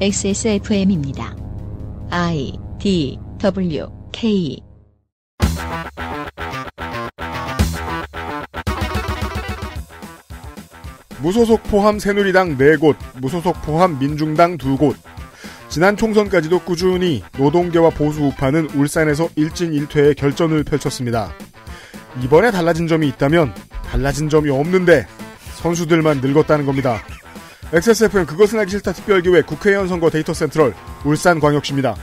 XSFM입니다. I D W K 무소속 포함 새누리당 4곳, 무소속 포함 민중당 2곳. 지난 총선까지도 꾸준히 노동계와 보수 우파는 울산에서 일진 일퇴의 결전을 펼쳤습니다. 이번에 달라진 점이 있다면 달라진 점이 없는데 선수들만 늙었다는 겁니다. XSFM 그것은 알기 싫다 특별기획 국회의원 선거 데이터 센트럴 울산광역시입니다.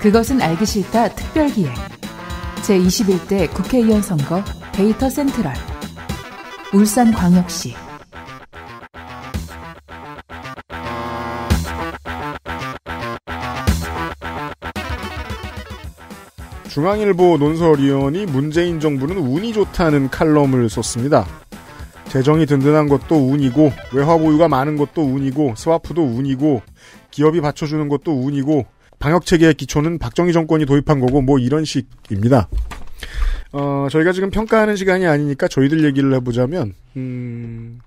그것은 알기 싫다 특별기획 제21대 국회의원 선거 데이터 센트럴 울산광역시 중앙일보 논설위원이 문재인 정부는 운이 좋다는 칼럼을 썼습니다. 재정이 든든한 것도 운이고 외화 보유가 많은 것도 운이고 스와프도 운이고 기업이 받쳐주는 것도 운이고 방역 체계의 기초는 박정희 정권이 도입한 거고 뭐 이런 식입니다. 어, 저희가 지금 평가하는 시간이 아니니까 저희들 얘기를 해보자면 음,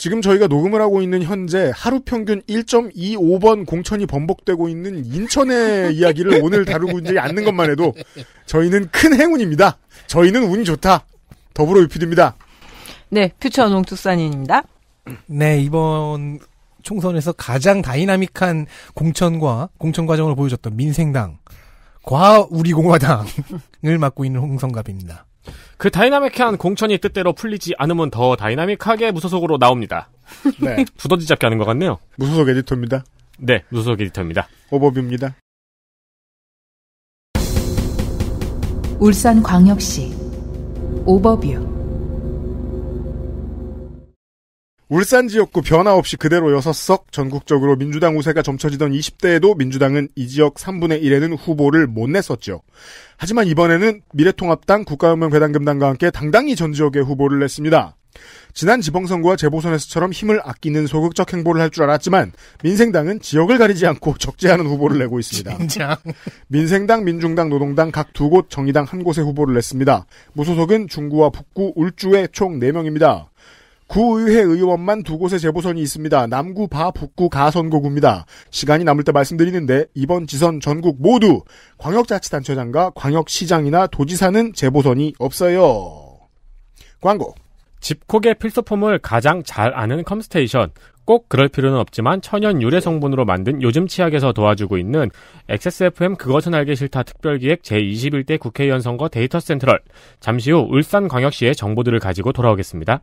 지금 저희가 녹음을 하고 있는 현재 하루 평균 1.25번 공천이 번복되고 있는 인천의 이야기를 오늘 다루고 있지 않는 것만 해도 저희는 큰 행운입니다. 저희는 운이 좋다. 더불어 유피드입니다. 네, 퓨처 농투산인입니다. 네, 이번 총선에서 가장 다이나믹한 공천과 공천 과정을 보여줬던 민생당, 과 우리공화당을 맡고 있는 홍성갑입니다. 그 다이나믹한 공천이 뜻대로 풀리지 않으면 더 다이나믹하게 무소속으로 나옵니다. 네. 두더지 잡기 하는 것 같네요. 무소속 에디터입니다. 네, 무소속 에디터입니다. 오버뷰입니다. 울산광역시 오버뷰 울산 지역구 변화 없이 그대로 6석, 전국적으로 민주당 우세가 점쳐지던 20대에도 민주당은 이 지역 3분의 1에는 후보를 못 냈었죠. 하지만 이번에는 미래통합당, 국가연맹배당금당과 함께 당당히 전지역에 후보를 냈습니다. 지난 지방선거와 재보선에서처럼 힘을 아끼는 소극적 행보를 할 줄 알았지만 민생당은 지역을 가리지 않고 적지 않은 후보를 내고 있습니다. 진짜. 민생당, 민중당, 노동당 각 두 곳, 정의당 한곳에 후보를 냈습니다. 무소속은 중구와 북구, 울주에 총 4명입니다. 구의회 의원만 두 곳의 재보선이 있습니다. 남구 바 북구 가 선거구입니다. 시간이 남을 때 말씀드리는데 이번 지선 전국 모두 광역자치단체장과 광역시장이나 도지사는 재보선이 없어요. 광고. 집콕의 필수품을 가장 잘 아는 컴스테이션. 꼭 그럴 필요는 없지만 천연 유래 성분으로 만든 요즘 치약에서 도와주고 있는 XSFM 그것은 알기 싫다 특별기획 제21대 국회의원 선거 데이터 센트럴. 잠시 후 울산광역시의 정보들을 가지고 돌아오겠습니다.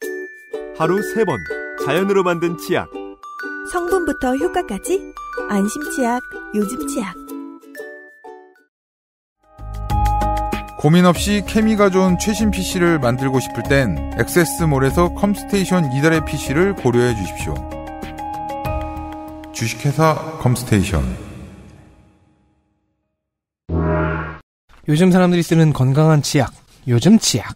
하루 3번 자연으로 만든 치약 성분부터 효과까지 안심치약, 요즘치약 고민 없이 케미가 좋은 최신 PC를 만들고 싶을 땐 액세스몰에서 컴스테이션 이달의 PC를 고려해 주십시오. 주식회사 컴스테이션 요즘 사람들이 쓰는 건강한 치약, 요즘 치약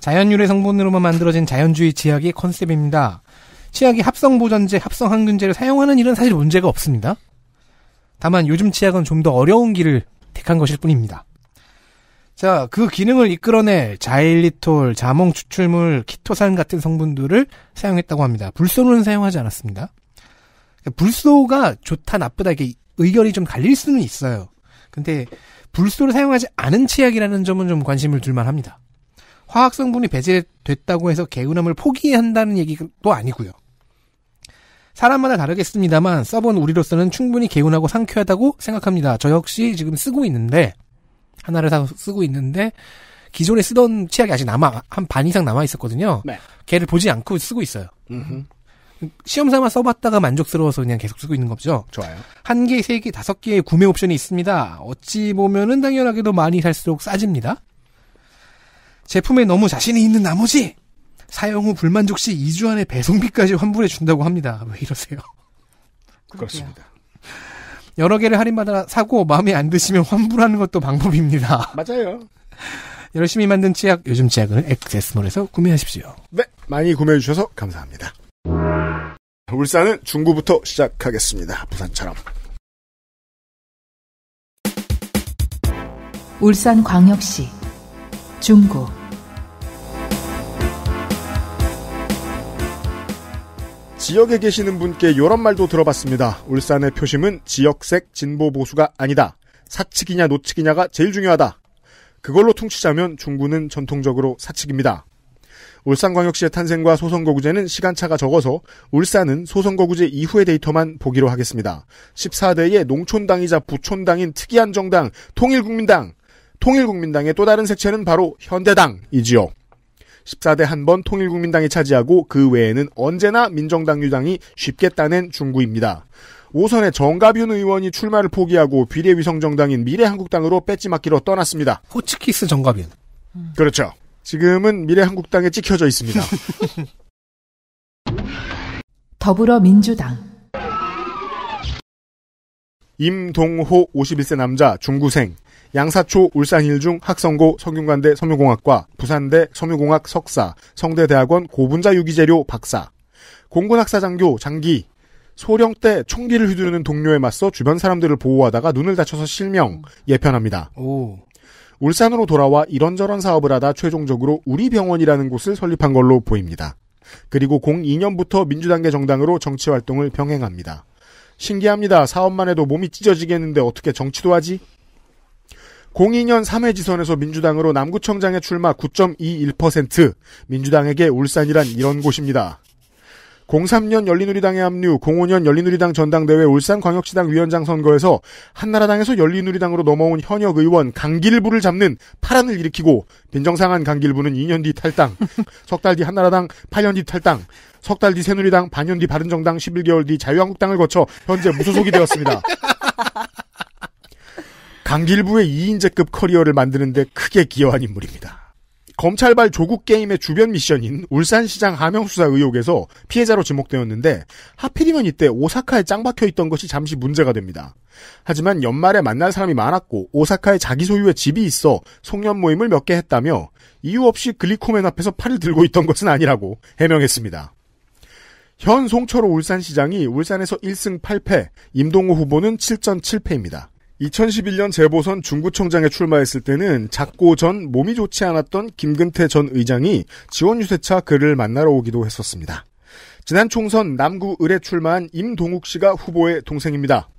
자연유래 성분으로만 만들어진 자연주의 치약이 컨셉입니다. 치약이 합성보전제, 합성항균제를 사용하는 일은 사실 문제가 없습니다. 다만 요즘 치약은 좀 더 어려운 길을 택한 것일 뿐입니다. 자, 그 기능을 이끌어내 자일리톨, 자몽 추출물, 키토산 같은 성분들을 사용했다고 합니다. 불소는 사용하지 않았습니다. 불소가 좋다 나쁘다 이게 의견이 좀 갈릴 수는 있어요. 근데 불소를 사용하지 않은 치약이라는 점은 좀 관심을 둘만합니다. 화학 성분이 배제됐다고 해서 개운함을 포기한다는 얘기도 아니고요. 사람마다 다르겠습니다만 써본 우리로서는 충분히 개운하고 상쾌하다고 생각합니다. 저 역시 지금 쓰고 있는데 하나를 사서 쓰고 있는데 기존에 쓰던 치약이 아직 남아 한 반 이상 남아 있었거든요. 네. 걔를 보지 않고 쓰고 있어요. 음흠. 시험 삼아 써봤다가 만족스러워서 그냥 계속 쓰고 있는 거죠. 좋아요. 한 개, 세 개, 다섯 개의 구매 옵션이 있습니다. 어찌 보면은 당연하게도 많이 살수록 싸집니다. 제품에 너무 자신이 있는 나머지 사용 후 불만족 시 2주 안에 배송비까지 환불해 준다고 합니다. 왜 이러세요? 그렇습니다. 여러 개를 할인받아 사고 마음에 안 드시면 환불하는 것도 방법입니다. 맞아요. 열심히 만든 치약, 요즘 치약은 액세스몰에서 구매하십시오. 네, 많이 구매해주셔서 감사합니다. 울산은 중구부터 시작하겠습니다. 부산처럼. 울산광역시 중구 지역에 계시는 분께 이런 말도 들어봤습니다. 울산의 표심은 지역색 진보 보수가 아니다. 사측이냐 노측이냐가 제일 중요하다. 그걸로 퉁치자면 중구는 전통적으로 사측입니다. 울산광역시의 탄생과 소선거구제는 시간차가 적어서 울산은 소선거구제 이후의 데이터만 보기로 하겠습니다. 14대의 농촌당이자 부촌당인 특이한 정당 통일국민당. 통일국민당의 또 다른 색채는 바로 현대당이지요. 14대 한 번 통일국민당이 차지하고 그 외에는 언제나 민정당 유당이 쉽게 따낸 중구입니다. 오선의 정가윤 의원이 출마를 포기하고 비례위성정당인 미래한국당으로 뺏지맡기로 떠났습니다. 호치키스 정가윤. 음. 그렇죠. 지금은 미래한국당에 찍혀져 있습니다. 더불어민주당 임동호 51세 남자 중구생 양사초 울산일중 학성고 성균관대 섬유공학과 부산대 섬유공학 석사 성대대학원 고분자 유기재료 박사 공군학사장교 장기 소령 때 총기를 휘두르는 동료에 맞서 주변 사람들을 보호하다가 눈을 다쳐서 실명 예편합니다. 오. 울산으로 돌아와 이런저런 사업을 하다 최종적으로 우리 병원이라는 곳을 설립한 걸로 보입니다. 그리고 02년부터 민주당계 정당으로 정치 활동을 병행합니다. 신기합니다. 사업만 해도 몸이 찢어지겠는데 어떻게 정치도 하지? 02년 3회 지선에서 민주당으로 남구청장에 출마 9.21%, 민주당에게 울산이란 이런 곳입니다. 03년 열린우리당에 합류, 05년 열린우리당 전당대회 울산광역시당 위원장 선거에서 한나라당에서 열린우리당으로 넘어온 현역 의원 강길부를 잡는 파란을 일으키고 빈정상한 강길부는 2년 뒤 탈당, 석 달 뒤 한나라당 8년 뒤 탈당, 석 달 뒤 새누리당 반년 뒤 바른정당 11개월 뒤 자유한국당을 거쳐 현재 무소속이 되었습니다. 강길부의 2인제급 커리어를 만드는데 크게 기여한 인물입니다. 검찰발 조국 게임의 주변 미션인 울산시장 하명수사 의혹에서 피해자로 지목되었는데 하필이면 이때 오사카에 짱박혀 있던 것이 잠시 문제가 됩니다. 하지만 연말에 만날 사람이 많았고 오사카에 자기 소유의 집이 있어 송년 모임을 몇 개 했다며 이유 없이 글리코맨 앞에서 팔을 들고 있던 것은 아니라고 해명했습니다. 현 송철호 울산시장이 울산에서 1승 8패, 임동호 후보는 7전 7패입니다. 2011년 재보선 중구청장에 출마했을 때는 작고 전 몸이 좋지 않았던 김근태 전 의장이 지원 유세차 그를 만나러 오기도 했었습니다. 지난 총선 남구 을에 출마한 임동욱 씨가 후보의 동생입니다.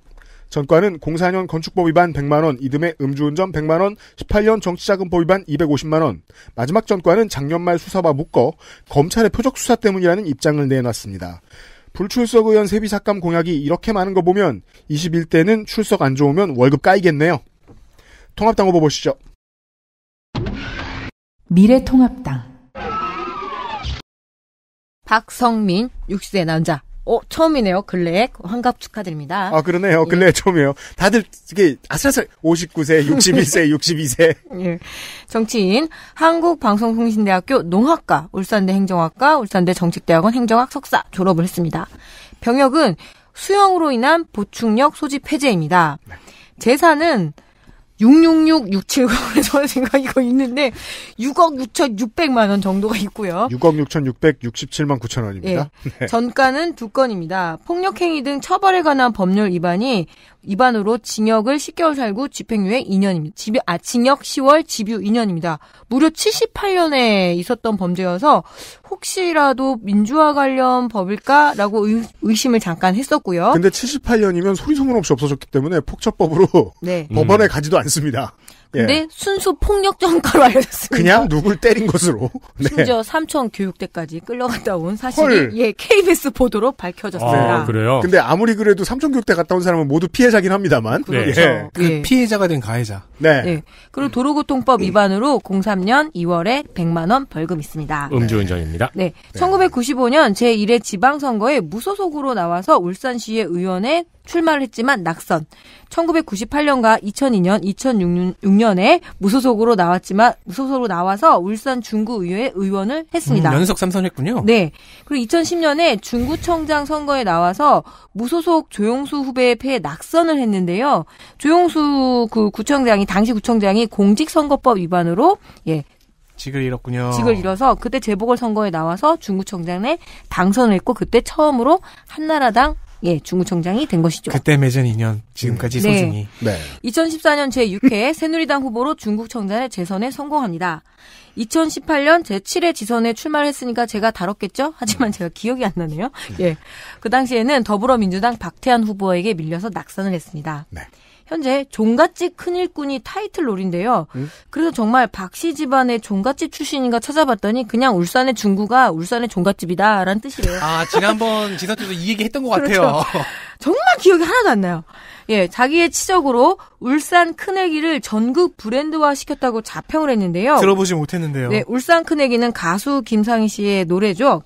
전과는 04년 건축법 위반 100만원, 이듬해 음주운전 100만원, 18년 정치자금법 위반 250만원. 마지막 전과는 작년 말 수사와 묶어 검찰의 표적 수사 때문이라는 입장을 내놨습니다. 불출석 의원 세비 삭감 공약이 이렇게 많은 거 보면 21대는 출석 안 좋으면 월급 까이겠네요. 통합당 후보 보시죠. 미래통합당 박성민 60세 남자 어, 처음이네요. 근래에 환갑 축하드립니다. 아, 그러네요. 예. 근래에 처음이에요. 다들 이게 아슬아슬 59세, 61세, 62세. 예. 정치인 한국방송통신대학교 농학과, 울산대 행정학과, 울산대 정책대학원 행정학 석사 졸업을 했습니다. 병역은 수영으로 인한 보충력 소집 폐제입니다 네. 재산은 666679에 저는 제가 이거 있는데 6억 6,600만 원 정도가 있고요. 6억 6,667만 9천 원입니다. 예. 네. 전가는 두 건입니다. 폭력행위 등 처벌에 관한 법률 위반이 위반으로 징역을 10개월 살고 집행유예 2년입니다. 집유, 아, 징역 10월 집유 2년입니다. 무려 78년에 있었던 범죄여서 혹시라도 민주화 관련 법일까라고 의, 심을 잠깐 했었고요. 근데 78년이면 소리소문 없이 없어졌기 때문에 폭처법으로 네. 법원에 가지도 않습니다. 근데 예. 네, 순수 폭력 전과로 알려졌습니다. 그냥 누굴 때린 것으로. 네. 심지어 삼촌 교육대까지 끌려갔다 온 사실이 예 KBS 보도로 밝혀졌습니다. 아, 그래요? 근데 아무리 그래도 삼촌 교육대 갔다 온 사람은 모두 피해자긴 합니다만. 그렇죠. 네. 그렇죠. 예. 그 피해자가 된 가해자. 네. 네. 그리고 도로교통법 음. 위반으로 03년 2월에 100만 원 벌금 있습니다. 음주운전입니다. 네. 네. 1995년 제1회 지방선거에 무소속으로 나와서 울산시의 의원에 출마를 했지만 낙선. 1998년과 2002년, 2006년에 무소속으로 나왔지만 무소속으로 나와서 울산 중구의회 의원을 했습니다. 음, 연속 3선했군요. 네. 그리고 2010년에 중구청장 선거에 나와서 무소속 조용수 후배의 패에 낙선을 했는데요. 조용수 그 구청장이 당시 구청장이 공직선거법 위반으로 예, 직을 잃었군요. 직을 잃어서 그때 재보궐 선거에 나와서 중구청장에 당선을 했고 그때 처음으로 한나라당 예, 중구청장이 된 것이죠. 그때 맺은 인연, 지금까지 네. 소중히. 네. 2014년 제6회 새누리당 후보로 중국청장의 재선에 성공합니다. 2018년 제7회 지선에 출마를 했으니까 제가 다뤘겠죠? 하지만 제가 기억이 안 나네요. 네. 예. 그 당시에는 더불어민주당 박태환 후보에게 밀려서 낙선을 했습니다. 네. 현재 종갓집 큰일꾼이 타이틀 롤인데요. 음? 그래서 정말 박씨 집안의 종갓집 출신인가 찾아봤더니 그냥 울산의 중구가 울산의 종갓집이다라는 뜻이래요. 아 지난번 지사태도 이 얘기 했던 것 그렇죠. 같아요. 정말 기억이 하나도 안 나요. 예, 자기의 치적으로 울산 큰애기를 전국 브랜드화 시켰다고 자평을 했는데요. 들어보지 못했는데요. 네, 울산 큰애기는 가수 김상희 씨의 노래죠.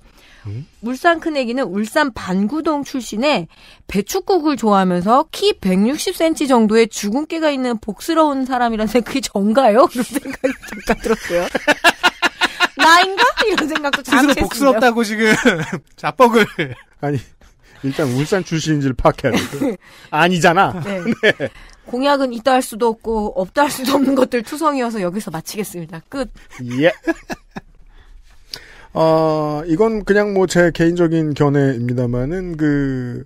음? 울산 큰애기는 울산 반구동 출신에 배춧국을 좋아하면서 키 160cm 정도의 주근깨가 있는 복스러운 사람이라서 그게 정가요? 그런 생각이 잠깐 들었고요. 나인가? 이런 생각도 잠시 스어요 복스럽다고 지금 자뻑을 아니 일단 울산 출신인지를 파악해야 돼. 네. 아니잖아. 네. 네. 공약은 있다 할 수도 없고 없다 할 수도 없는 것들 투성이어서 여기서 마치겠습니다. 끝. 예. 어, 이건 그냥 뭐 제 개인적인 견해입니다만은 그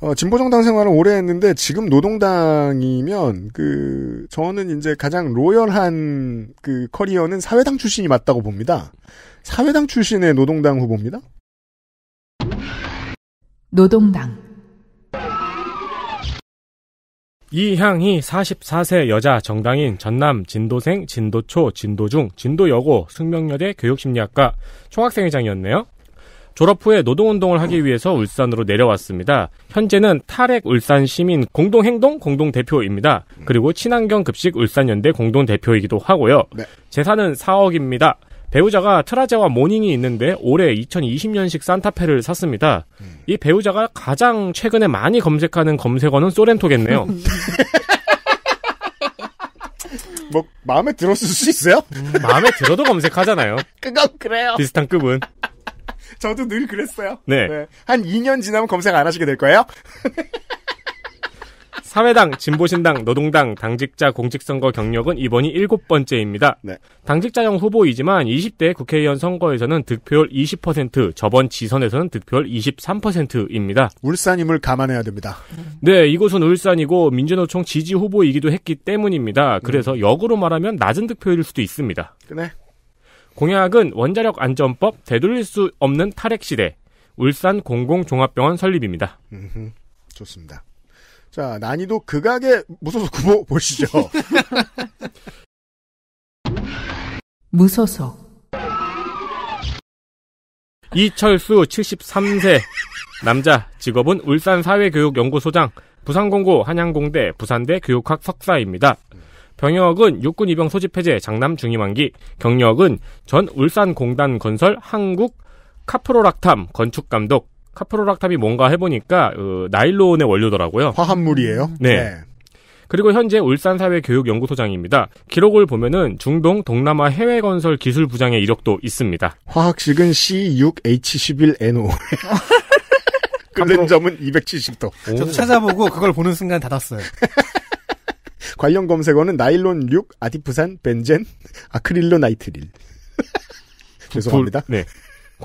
어, 진보정당 생활을 오래 했는데 지금 노동당이면 그 저는 이제 가장 로열한 그 커리어는 사회당 출신이 맞다고 봅니다. 사회당 출신의 노동당 후보입니다. 노동당 이 향이 44세 여자 정당인 전남 진도생, 진도초, 진도중, 진도여고, 숙명여대 교육심리학과 총학생회장이었네요. 졸업 후에 노동운동을 하기 위해서 울산으로 내려왔습니다. 현재는 탈핵 울산 시민 공동행동 공동대표입니다. 그리고 친환경 급식 울산연대 공동대표이기도 하고요. 네. 재산은 4억입니다. 배우자가 트라제와 모닝이 있는데 올해 2020년식 산타페를 샀습니다. 음. 이 배우자가 가장 최근에 많이 검색하는 검색어는 소렌토겠네요. 뭐 마음에 들었을 수 있어요? 음, 마음에 들어도 검색하잖아요. 그건 그래요. 비슷한 급은. 저도 늘 그랬어요. 네. 네. 한 2년 지나면 검색 안 하시게 될 거예요? 사회당, 진보신당, 노동당 당직자 공직선거 경력은 이번이 일곱 번째입니다. 네. 당직자형 후보이지만 20대 국회의원 선거에서는 득표율 20%, 저번 지선에서는 득표율 23%입니다. 울산임을 감안해야 됩니다. 네, 이곳은 울산이고 민주노총 지지 후보이기도 했기 때문입니다. 그래서 음. 역으로 말하면 낮은 득표율일 수도 있습니다. 그 공약은 원자력 안전법, 되돌릴 수 없는 탈핵 시대, 울산 공공종합병원 설립입니다. 음흠, 좋습니다. 자, 난이도 극악의 무소속 후보 보시죠. 무소속. 이철수 73세 남자 직업은 울산 사회교육연구소장 부산공고 한양공대 부산대 교육학 석사입니다. 병역은 육군 입영 소집 해제 장남 중위만기 경력은 전 울산공단 건설 한국 카프로락탐 건축감독 카프로락탐이 뭔가 해보니까 어, 나일론의 원료더라고요. 화합물이에요? 네. 네. 그리고 현재 울산사회교육연구소장입니다. 기록을 보면은 중동 동남아 해외건설 기술부장의 이력도 있습니다. 화학식은 C6H11NO. 끓는 점은 270도. 오. 저도 찾아보고 그걸 보는 순간 닫았어요. 관련 검색어는 나일론 6, 아디프산, 벤젠, 아크릴로나이트릴. 죄송합니다. 네.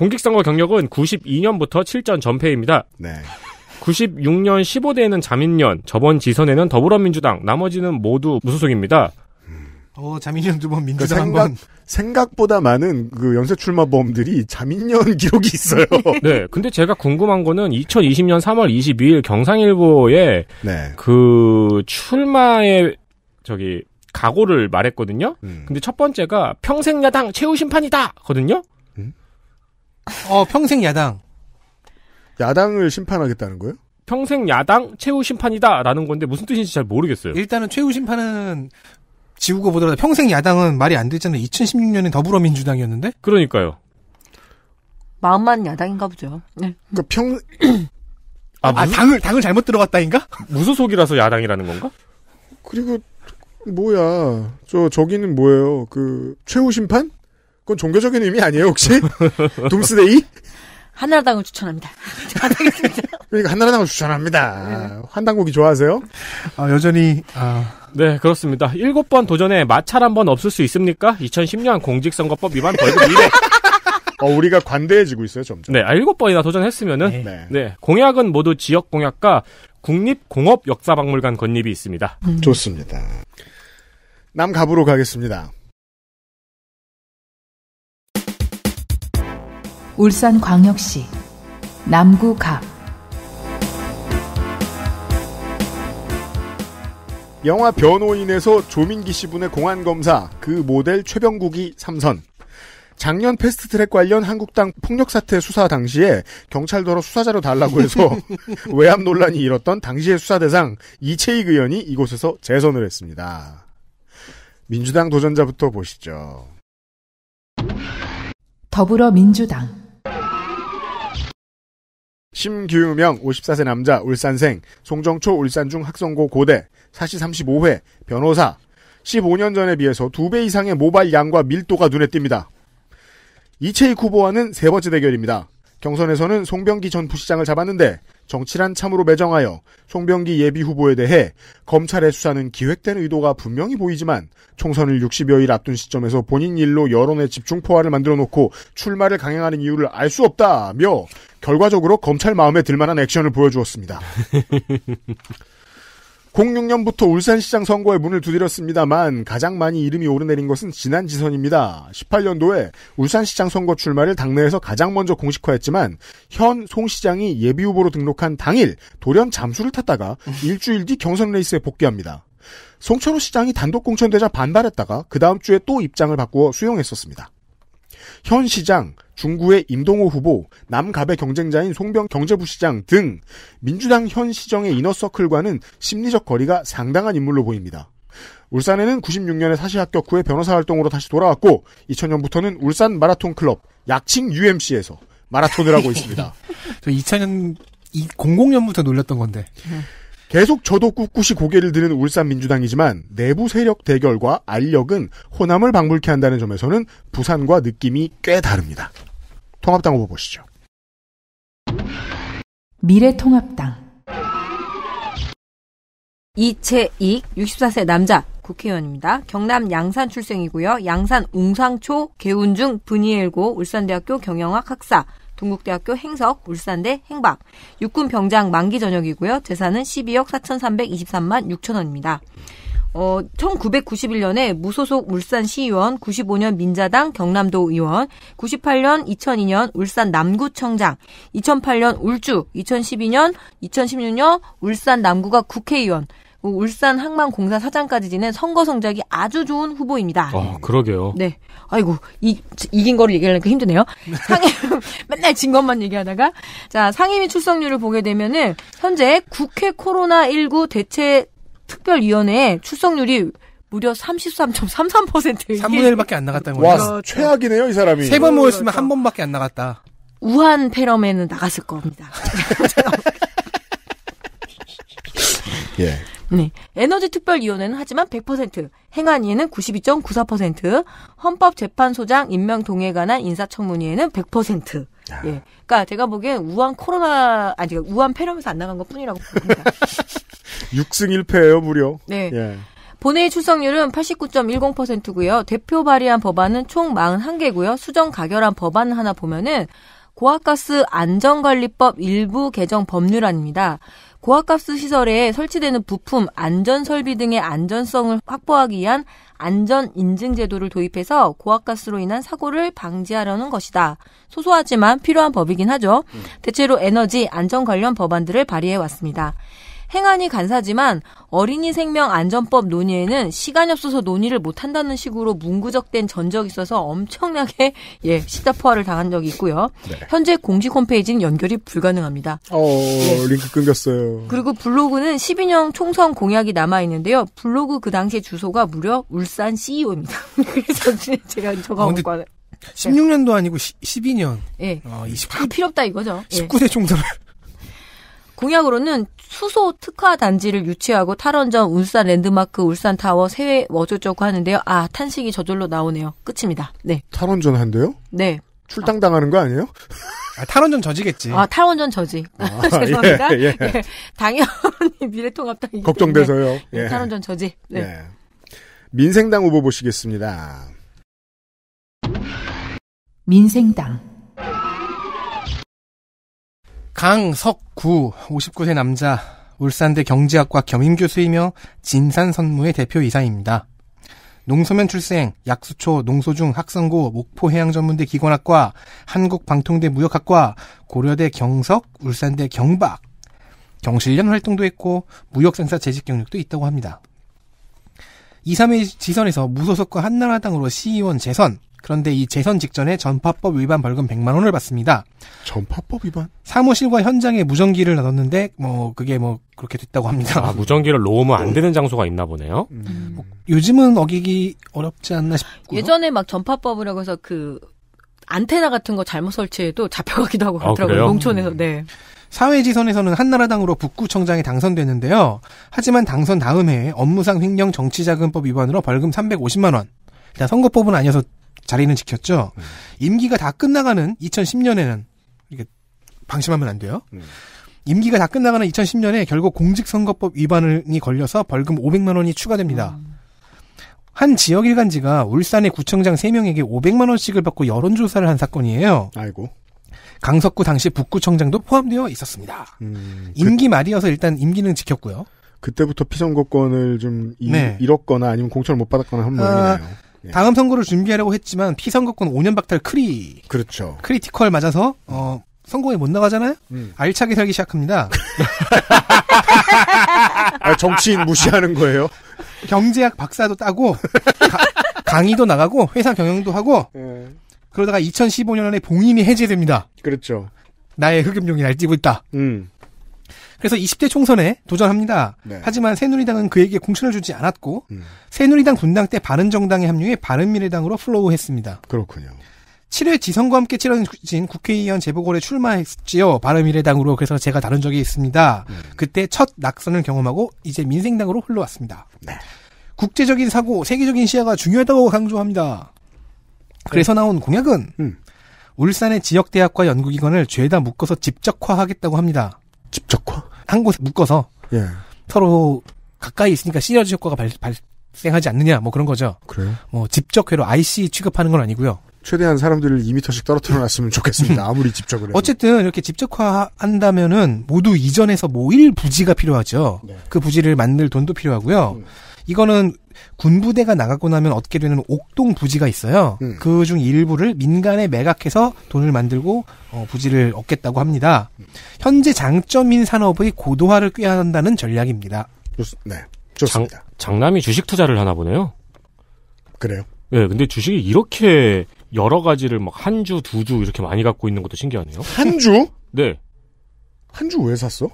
공직선거 경력은 92년부터 7전 전패입니다. 네. 96년 15대에는 자민련, 저번 지선에는 더불어민주당, 나머지는 모두 무소속입니다. 어, 자민련 두 번, 민주당 그 생각, 번. 생각보다 많은 그 연쇄 출마범들이 자민련 기록이 있어요. 네, 근데 제가 궁금한 거는 2020년 3월 22일 경상일보에 네. 그 출마의 저기 각오를 말했거든요. 음. 근데 첫 번째가 평생 야당 최후 심판이다 거든요. 어, 평생 야당. 야당을 심판하겠다는 거예요? 평생 야당 최후 심판이다라는 건데 무슨 뜻인지 잘 모르겠어요. 일단은 최후 심판은 지우고 보더라도 평생 야당은 말이 안 되잖아요. 2016년에 더불어민주당이었는데? 그러니까요. 마음만 야당인가 보죠. 네. 그러니까 평, 아, 아, 당을, 당을 잘못 들어갔다인가? 무소속이라서 야당이라는 건가? 그리고, 뭐야. 저, 저기는 뭐예요. 그, 최후 심판? 그건 종교적인 의미 아니에요 혹시? 둠스데이? 한나라당을 추천합니다. 그러니까 한나라당을 추천합니다. 네. 한당국이 좋아하세요? 아, 여전히 아... 네 그렇습니다. 일곱 번 도전에 마찰 한번 없을 수 있습니까? 2010년 공직선거법 위반 벌금 2회 어, 우리가 관대해지고 있어요 점점. 네, 아, 일곱 번이나 도전했으면은 네. 네. 공약은 모두 지역 공약과 국립공업역사박물관 건립이 있습니다. 음. 좋습니다. 남갑으로 가겠습니다. 울산광역시 남구갑 영화 변호인에서 조민기 씨 분의 공안검사 그 모델 최병국이 3선 작년 패스트트랙 관련 한국당 폭력 사태 수사 당시에 경찰더러 수사자로 달라고 해서 외압 논란이 일었던 당시의 수사 대상 이채익 의원이 이곳에서 재선을 했습니다. 민주당 도전자부터 보시죠. 더불어민주당 심규명 54세 남자 울산생 송정초 울산중 학성고 고대 사시 35회 변호사 15년 전에 비해서 2배 이상의 모발 양과 밀도가 눈에 띕니다. 이채익 후보와는 세 번째 대결입니다. 경선에서는 송병기 전 부시장을 잡았는데 정치란 참으로 매정하여 송병기 예비 후보에 대해 검찰의 수사는 기획된 의도가 분명히 보이지만 총선을 60여일 앞둔 시점에서 본인 일로 여론의 집중 포화를 만들어 놓고 출마를 강행하는 이유를 알 수 없다며 결과적으로 검찰 마음에 들만한 액션을 보여주었습니다. 06년부터 울산시장 선거에 문을 두드렸습니다만 가장 많이 이름이 오르내린 것은 지난 지선입니다. 18년도에 울산시장 선거 출마를 당내에서 가장 먼저 공식화했지만 현 송 시장이 예비후보로 등록한 당일 돌연 잠수를 탔다가 일주일 뒤 경선 레이스에 복귀합니다. 송철호 시장이 단독 공천되자 반발했다가 그 다음 주에 또 입장을 바꾸어 수용했었습니다. 현 시장, 중구의 임동호 후보, 남갑의 경쟁자인 송병 경제부 시장 등 민주당 현 시정의 이너서클과는 심리적 거리가 상당한 인물로 보입니다. 울산에는 96년에 사시 합격 후에 변호사 활동으로 다시 돌아왔고 2000년부터는 울산 마라톤 클럽 약칭 UMC에서 마라톤을 하고 있습니다. 저 2000년 00년부터 놀렸던 건데. 네. 계속 저도 꿋꿋이 고개를 드는 울산 민주당이지만 내부 세력 대결과 알력은 호남을 방불케 한다는 점에서는 부산과 느낌이 꽤 다릅니다. 통합당 후보 보시죠. 미래통합당 이채익 64세 남자 국회의원입니다. 경남 양산 출생이고요. 양산 웅상초 개운중 분이엘고 울산대학교 경영학 학사 동국대학교 행석, 울산대 행박, 육군 병장 만기 전역이고요. 재산은 12억 4,323만 6천 원입니다. 어, 1991년에 무소속 울산 시의원, 95년 민자당 경남도 의원, 98년 2002년 울산 남구청장, 2008년 울주, 2012년, 2016년 울산 남구가 국회의원, 울산 항만공사 사장까지 지낸 선거 성적이 아주 좋은 후보입니다. 아, 그러게요. 네. 아이고, 이, 이긴 거를 얘기하려니까 힘드네요. 상임, 맨날 진 것만 얘기하다가. 자, 상임위 출석률을 보게 되면은, 현재 국회 코로나19 대체 특별위원회 출석률이 무려 33.33%. 3분의 1밖에 안 나갔다는 거예 와, 그렇죠. 최악이네요, 이 사람이. 세 번 모였으면 그렇죠. 한 번밖에 안 나갔다. 우한 폐렴에는 나갔을 겁니다. 예. 네. 에너지 특별위원회는 하지만 100%, 행안위에는 92.94%, 헌법재판소장 임명 동에 의 관한 인사청문회에는 100%. 야. 예. 그니까 제가 보기엔 우한 코로나 아니 우한 폐렴에서 안 나간 것뿐이라고 봅니다. 6승 1패예요, 무려. 네. 예. 본회의 출석률은 89.10%고요. 대표 발의한 법안은 총 41개고요. 수정 가결한 법안 하나 보면은 고압가스 안전관리법 일부 개정 법률안입니다. 고압가스 시설에 설치되는 부품, 안전 설비 등의 안전성을 확보하기 위한 안전 인증 제도를 도입해서 고압가스로 인한 사고를 방지하려는 것이다. 소소하지만 필요한 법이긴 하죠. 음. 대체로 에너지 안전 관련 법안들을 발의해 왔습니다. 행안위 간사지만 어린이 생명 안전법 논의에는 시간이 없어서 논의를 못 한다는 식으로 문구적된 전적이 있어서 엄청나게 예, 시사포화를 당한 적이 있고요. 네. 현재 공식 홈페이지는 연결이 불가능합니다. 어, 예. 링크 끊겼어요. 그리고 블로그는 12년 총선 공약이 남아 있는데요. 블로그 그 당시 주소가 무려 울산 CEO입니다. 그래서 제가 저거 어, 근데... 16년도 아니고 시, 12년. 예. 어, 29, 그 아, 필요 없다 이거죠. 19대 총선을. 예. 공약으로는 수소 특화 단지를 유치하고 탈원전, 울산 랜드마크, 울산 타워, 세외 워조쩌고 하는데요. 아 탄식이 저절로 나오네요. 끝입니다. 네. 탈원전 한대요? 네. 출당 당하는 거 아니에요? 아, 탈원전 저지겠지. 아, 탈원전 저지. 아, 죄송합니다. 예, 예. 예, 당연히 미래통합당이 걱정돼서요. 네, 예. 탈원전 저지. 네. 예. 민생당 후보 보시겠습니다. 민생당 강석구 59세 남자 울산대 경제학과 겸임 교수이며 진산 선무의 대표 이사입니다. 농소면 출생, 약수초, 농소중, 학성고, 목포해양전문대 기관학과, 한국방통대 무역학과, 고려대 경석, 울산대 경박, 경실련 활동도 했고 무역상사 재직 경력도 있다고 합니다. 2, 3회 지선에서 무소속과 한나라당으로 시의원 e 재선, 그런데 이 재선 직전에 전파법 위반 벌금 100만 원을 받습니다. 전파법 위반? 사무실과 현장에 무전기를 놔뒀는데 뭐 그게 뭐 그렇게 됐다고 합니다. 아, 무전기를 놓으면 안 되는 장소가 있나 보네요. 음. 뭐 요즘은 어기기 어렵지 않나 싶고요. 예전에 막 전파법이라고 해서 그 안테나 같은 거 잘못 설치해도 잡혀가기도 하고 아, 그러더라고요. 아, 농촌에서. 음. 네. 사회지선에서는 한나라당으로 북구청장에 당선됐는데요. 하지만 당선 다음 해에 업무상 횡령 정치자금법 위반으로 벌금 350만 원. 일단 선거법은 아니어서 자리는 지켰죠. 음. 임기가 다 끝나가는 2010년에는 이게 방심하면 안 돼요. 음. 임기가 다 끝나가는 2010년에 결국 공직선거법 위반이 걸려서 벌금 500만 원이 추가됩니다. 음. 한 지역 일간지가 울산의 구청장 3명에게 500만 원씩을 받고 여론조사를 한 사건이에요. 아이고. 강석구 당시 북구청장도 포함되어 있었습니다. 음, 그 임기 말이어서 일단 임기는 지켰고요. 그때부터 피선거권을 좀 네. 잃었거나 아니면 공천을 못 받았거나 한 모양이네요. 아, 예. 다음 선거를 준비하려고 했지만 피선거권 5년 박탈 크리 그렇죠. 크리티컬 맞아서 어 음. 선거에 못 나가잖아요. 음. 알차게 살기 시작합니다. 아, 정치인 무시하는 거예요? 경제학 박사도 따고 가, 강의도 나가고 회사 경영도 하고 예. 그러다가 2015년에 봉인이 해제됩니다. 그렇죠. 나의 흑염룡이 날뛰고 있다. 음. 그래서 20대 총선에 도전합니다. 네. 하지만 새누리당은 그에게 공천을 주지 않았고 음. 새누리당 분당 때 바른정당에 합류해 바른미래당으로 플로우했습니다. 그렇군요. 7회 지성과 함께 치러진 국회의원 재보궐에 출마했지요. 바른미래당으로 그래서 제가 다룬 적이 있습니다. 음. 그때 첫 낙선을 경험하고 이제 민생당으로 흘러왔습니다. 네. 국제적인 사고, 세계적인 시야가 중요하다고 강조합니다. 그래서 나온 공약은 음. 울산의 지역 대학과 연구기관을 죄다 묶어서 집적화하겠다고 합니다. 집적 한 곳에 묶어서 예. 서로 가까이 있으니까 시너지 효과가 발, 생하지 않느냐 뭐 그런 거죠. 그래요? 뭐 집적회로 IC 취급하는 건 아니고요. 최대한 사람들을 2미터씩 떨어뜨려 놨으면 좋겠습니다. 아무리 집적을 해도. 어쨌든 이렇게 집적화한다면은 모두 이전에서 모일 부지가 필요하죠. 네. 그 부지를 만들 돈도 필요하고요. 음. 이거는 군부대가 나가고 나면 얻게 되는 옥동 부지가 있어요. 음. 그중 일부를 민간에 매각해서 돈을 만들고 어, 부지를 얻겠다고 합니다. 현재 장점인 산업의 고도화를 꾀한다는 전략입니다. 좋, 네, 좋습니다. 장, 장남이 주식 투자를 하나 보네요. 그래요. 네, 근데 주식이 이렇게 여러 가지를 막 한 주, 두 주 이렇게 많이 갖고 있는 것도 신기하네요. 한 주? 네. 한주왜 샀어?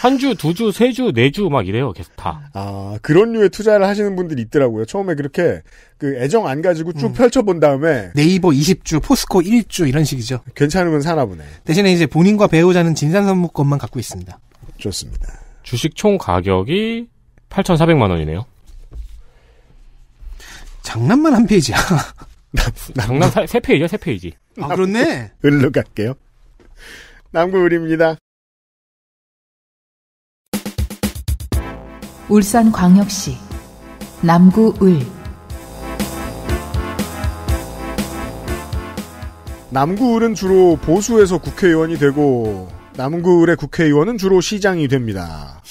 한 주, 두 주, 세 주, 네 주 막 이래요. 계속 다. 아 그런 류의 투자를 하시는 분들이 있더라고요. 처음에 그렇게 그 애정 안 가지고 쭉 음. 펼쳐본 다음에 네이버 20주, 포스코 1주 이런 식이죠. 괜찮은건 사나 보네. 대신에 이제 본인과 배우자는 진상선물권만 갖고 있습니다. 좋습니다. 주식 총 가격이 8,400만 원이네요. 장난만 한 페이지야. 장난 세 페이지야, 세 페이지. 아 그렇네. 을로 갈게요. 남구울입니다. 울산광역시 남구 을 남구 을은 주로 보수에서 국회의원이 되고 남구 을의 국회의원은 주로 시장이 됩니다.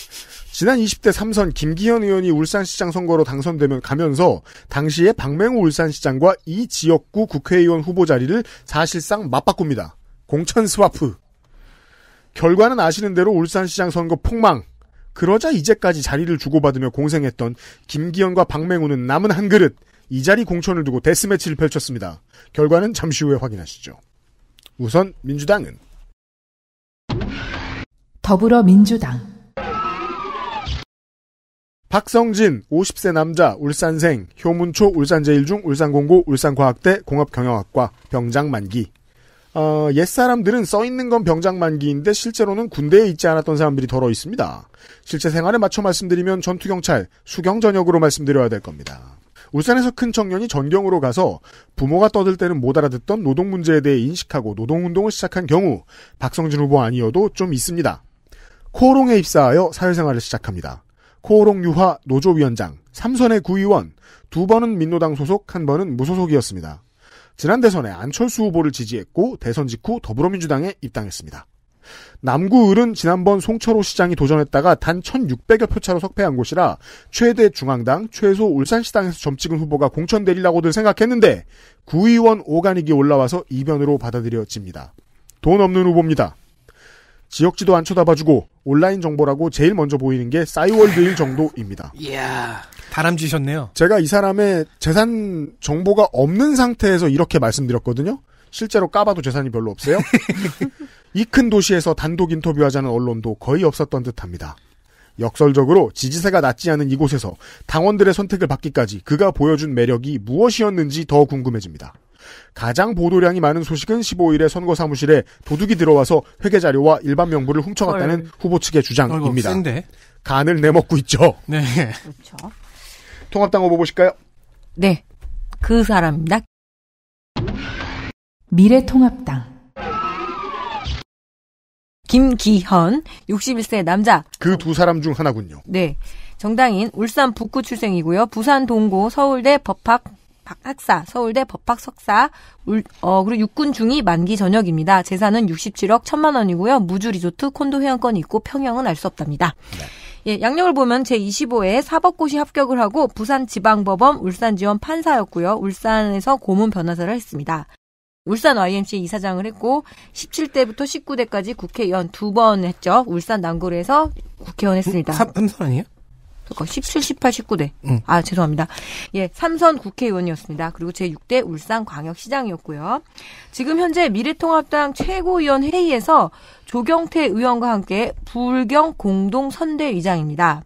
지난 20대 3선 김기현 의원이 울산시장 선거로 당선되면 가면서 당시에 박맹우 울산시장과 이 지역구 국회의원 후보 자리를 사실상 맞바꿉니다. 공천 스와프. 결과는 아시는 대로 울산시장 선거 폭망. 그러자 이제까지 자리를 주고받으며 공생했던 김기현과 박맹우는 남은 한 그릇 이 자리 공천을 두고 데스매치를 펼쳤습니다. 결과는 잠시 후에 확인하시죠. 우선 민주당은 더불어민주당 박성진 50세 남자 울산생 효문초 울산제일중 울산공고 울산과학대 공업경영학과 병장 만기 어, 옛사람들은 써있는 건 병장 만기인데 실제로는 군대에 있지 않았던 사람들이 덜어 있습니다. 실제 생활에 맞춰 말씀드리면 전투경찰, 수경전역으로 말씀드려야 될 겁니다. 울산에서 큰 청년이 전경으로 가서 부모가 떠들 때는 못 알아듣던 노동 문제에 대해 인식하고 노동운동을 시작한 경우 박성진 후보 아니어도 좀 있습니다. 코오롱에 입사하여 사회생활을 시작합니다. 코오롱 유화 노조위원장, 삼선의 구의원, 두 번은 민노당 소속, 한 번은 무소속이었습니다. 지난 대선에 안철수 후보를 지지했고 대선 직후 더불어민주당에 입당했습니다. 남구을은 지난번 송철호 시장이 도전했다가 단 1,600여 표 차로 석패한 곳이라 최대 중앙당, 최소 울산시당에서 점찍은 후보가 공천되리라고들 생각했는데 구의원 오가닉이 올라와서 이변으로 받아들여집니다. 돈 없는 후보입니다. 지역지도 안 쳐다봐주고 온라인 정보라고 제일 먼저 보이는 게 싸이월드일 정도입니다. 이야, 다람쥐셨네요. 제가 이 사람의 재산 정보가 없는 상태에서 이렇게 말씀드렸거든요. 실제로 까봐도 재산이 별로 없어요. 이 큰 도시에서 단독 인터뷰하자는 언론도 거의 없었던 듯합니다. 역설적으로 지지세가 낮지 않은 이곳에서 당원들의 선택을 받기까지 그가 보여준 매력이 무엇이었는지 더 궁금해집니다. 가장 보도량이 많은 소식은 15일에 선거 사무실에 도둑이 들어와서 회계 자료와 일반 명부를 훔쳐갔다는 어 후보 측의 주장입니다. 어이, 간을 내먹고 있죠. 네. 그렇죠. 통합당 후보 보실까요? 네. 그 사람입니다. 미래통합당. 김기현, 61세 남자. 그 두 사람 중 하나군요. 네. 정당인 울산 북구 출생이고요. 부산 동고, 서울대 법학 박학사, 서울대 법학 석사, 울, 어, 그리고 육군 중위 만기 전역입니다. 재산은 67억 1천만 원이고요. 무주 리조트 콘도 회원권이 있고 평형은 알 수 없답니다. 네. 예, 양력을 보면 제25회 사법고시 합격을 하고 부산지방법원 울산지원 판사였고요. 울산에서 고문 변호사를 했습니다. 울산 YMCA 이사장을 했고 17대부터 19대까지 국회의원 두 번 했죠. 울산 남구에서 국회의원 했습니다. 삼선 아니에요? 그러니 17, 18, 19대. 음. 아, 죄송합니다. 예, 삼선 국회의원이었습니다. 그리고 제6대 울산광역시장이었고요. 지금 현재 미래통합당 최고위원 회의에서 조경태 의원과 함께 불경 공동선대위장입니다.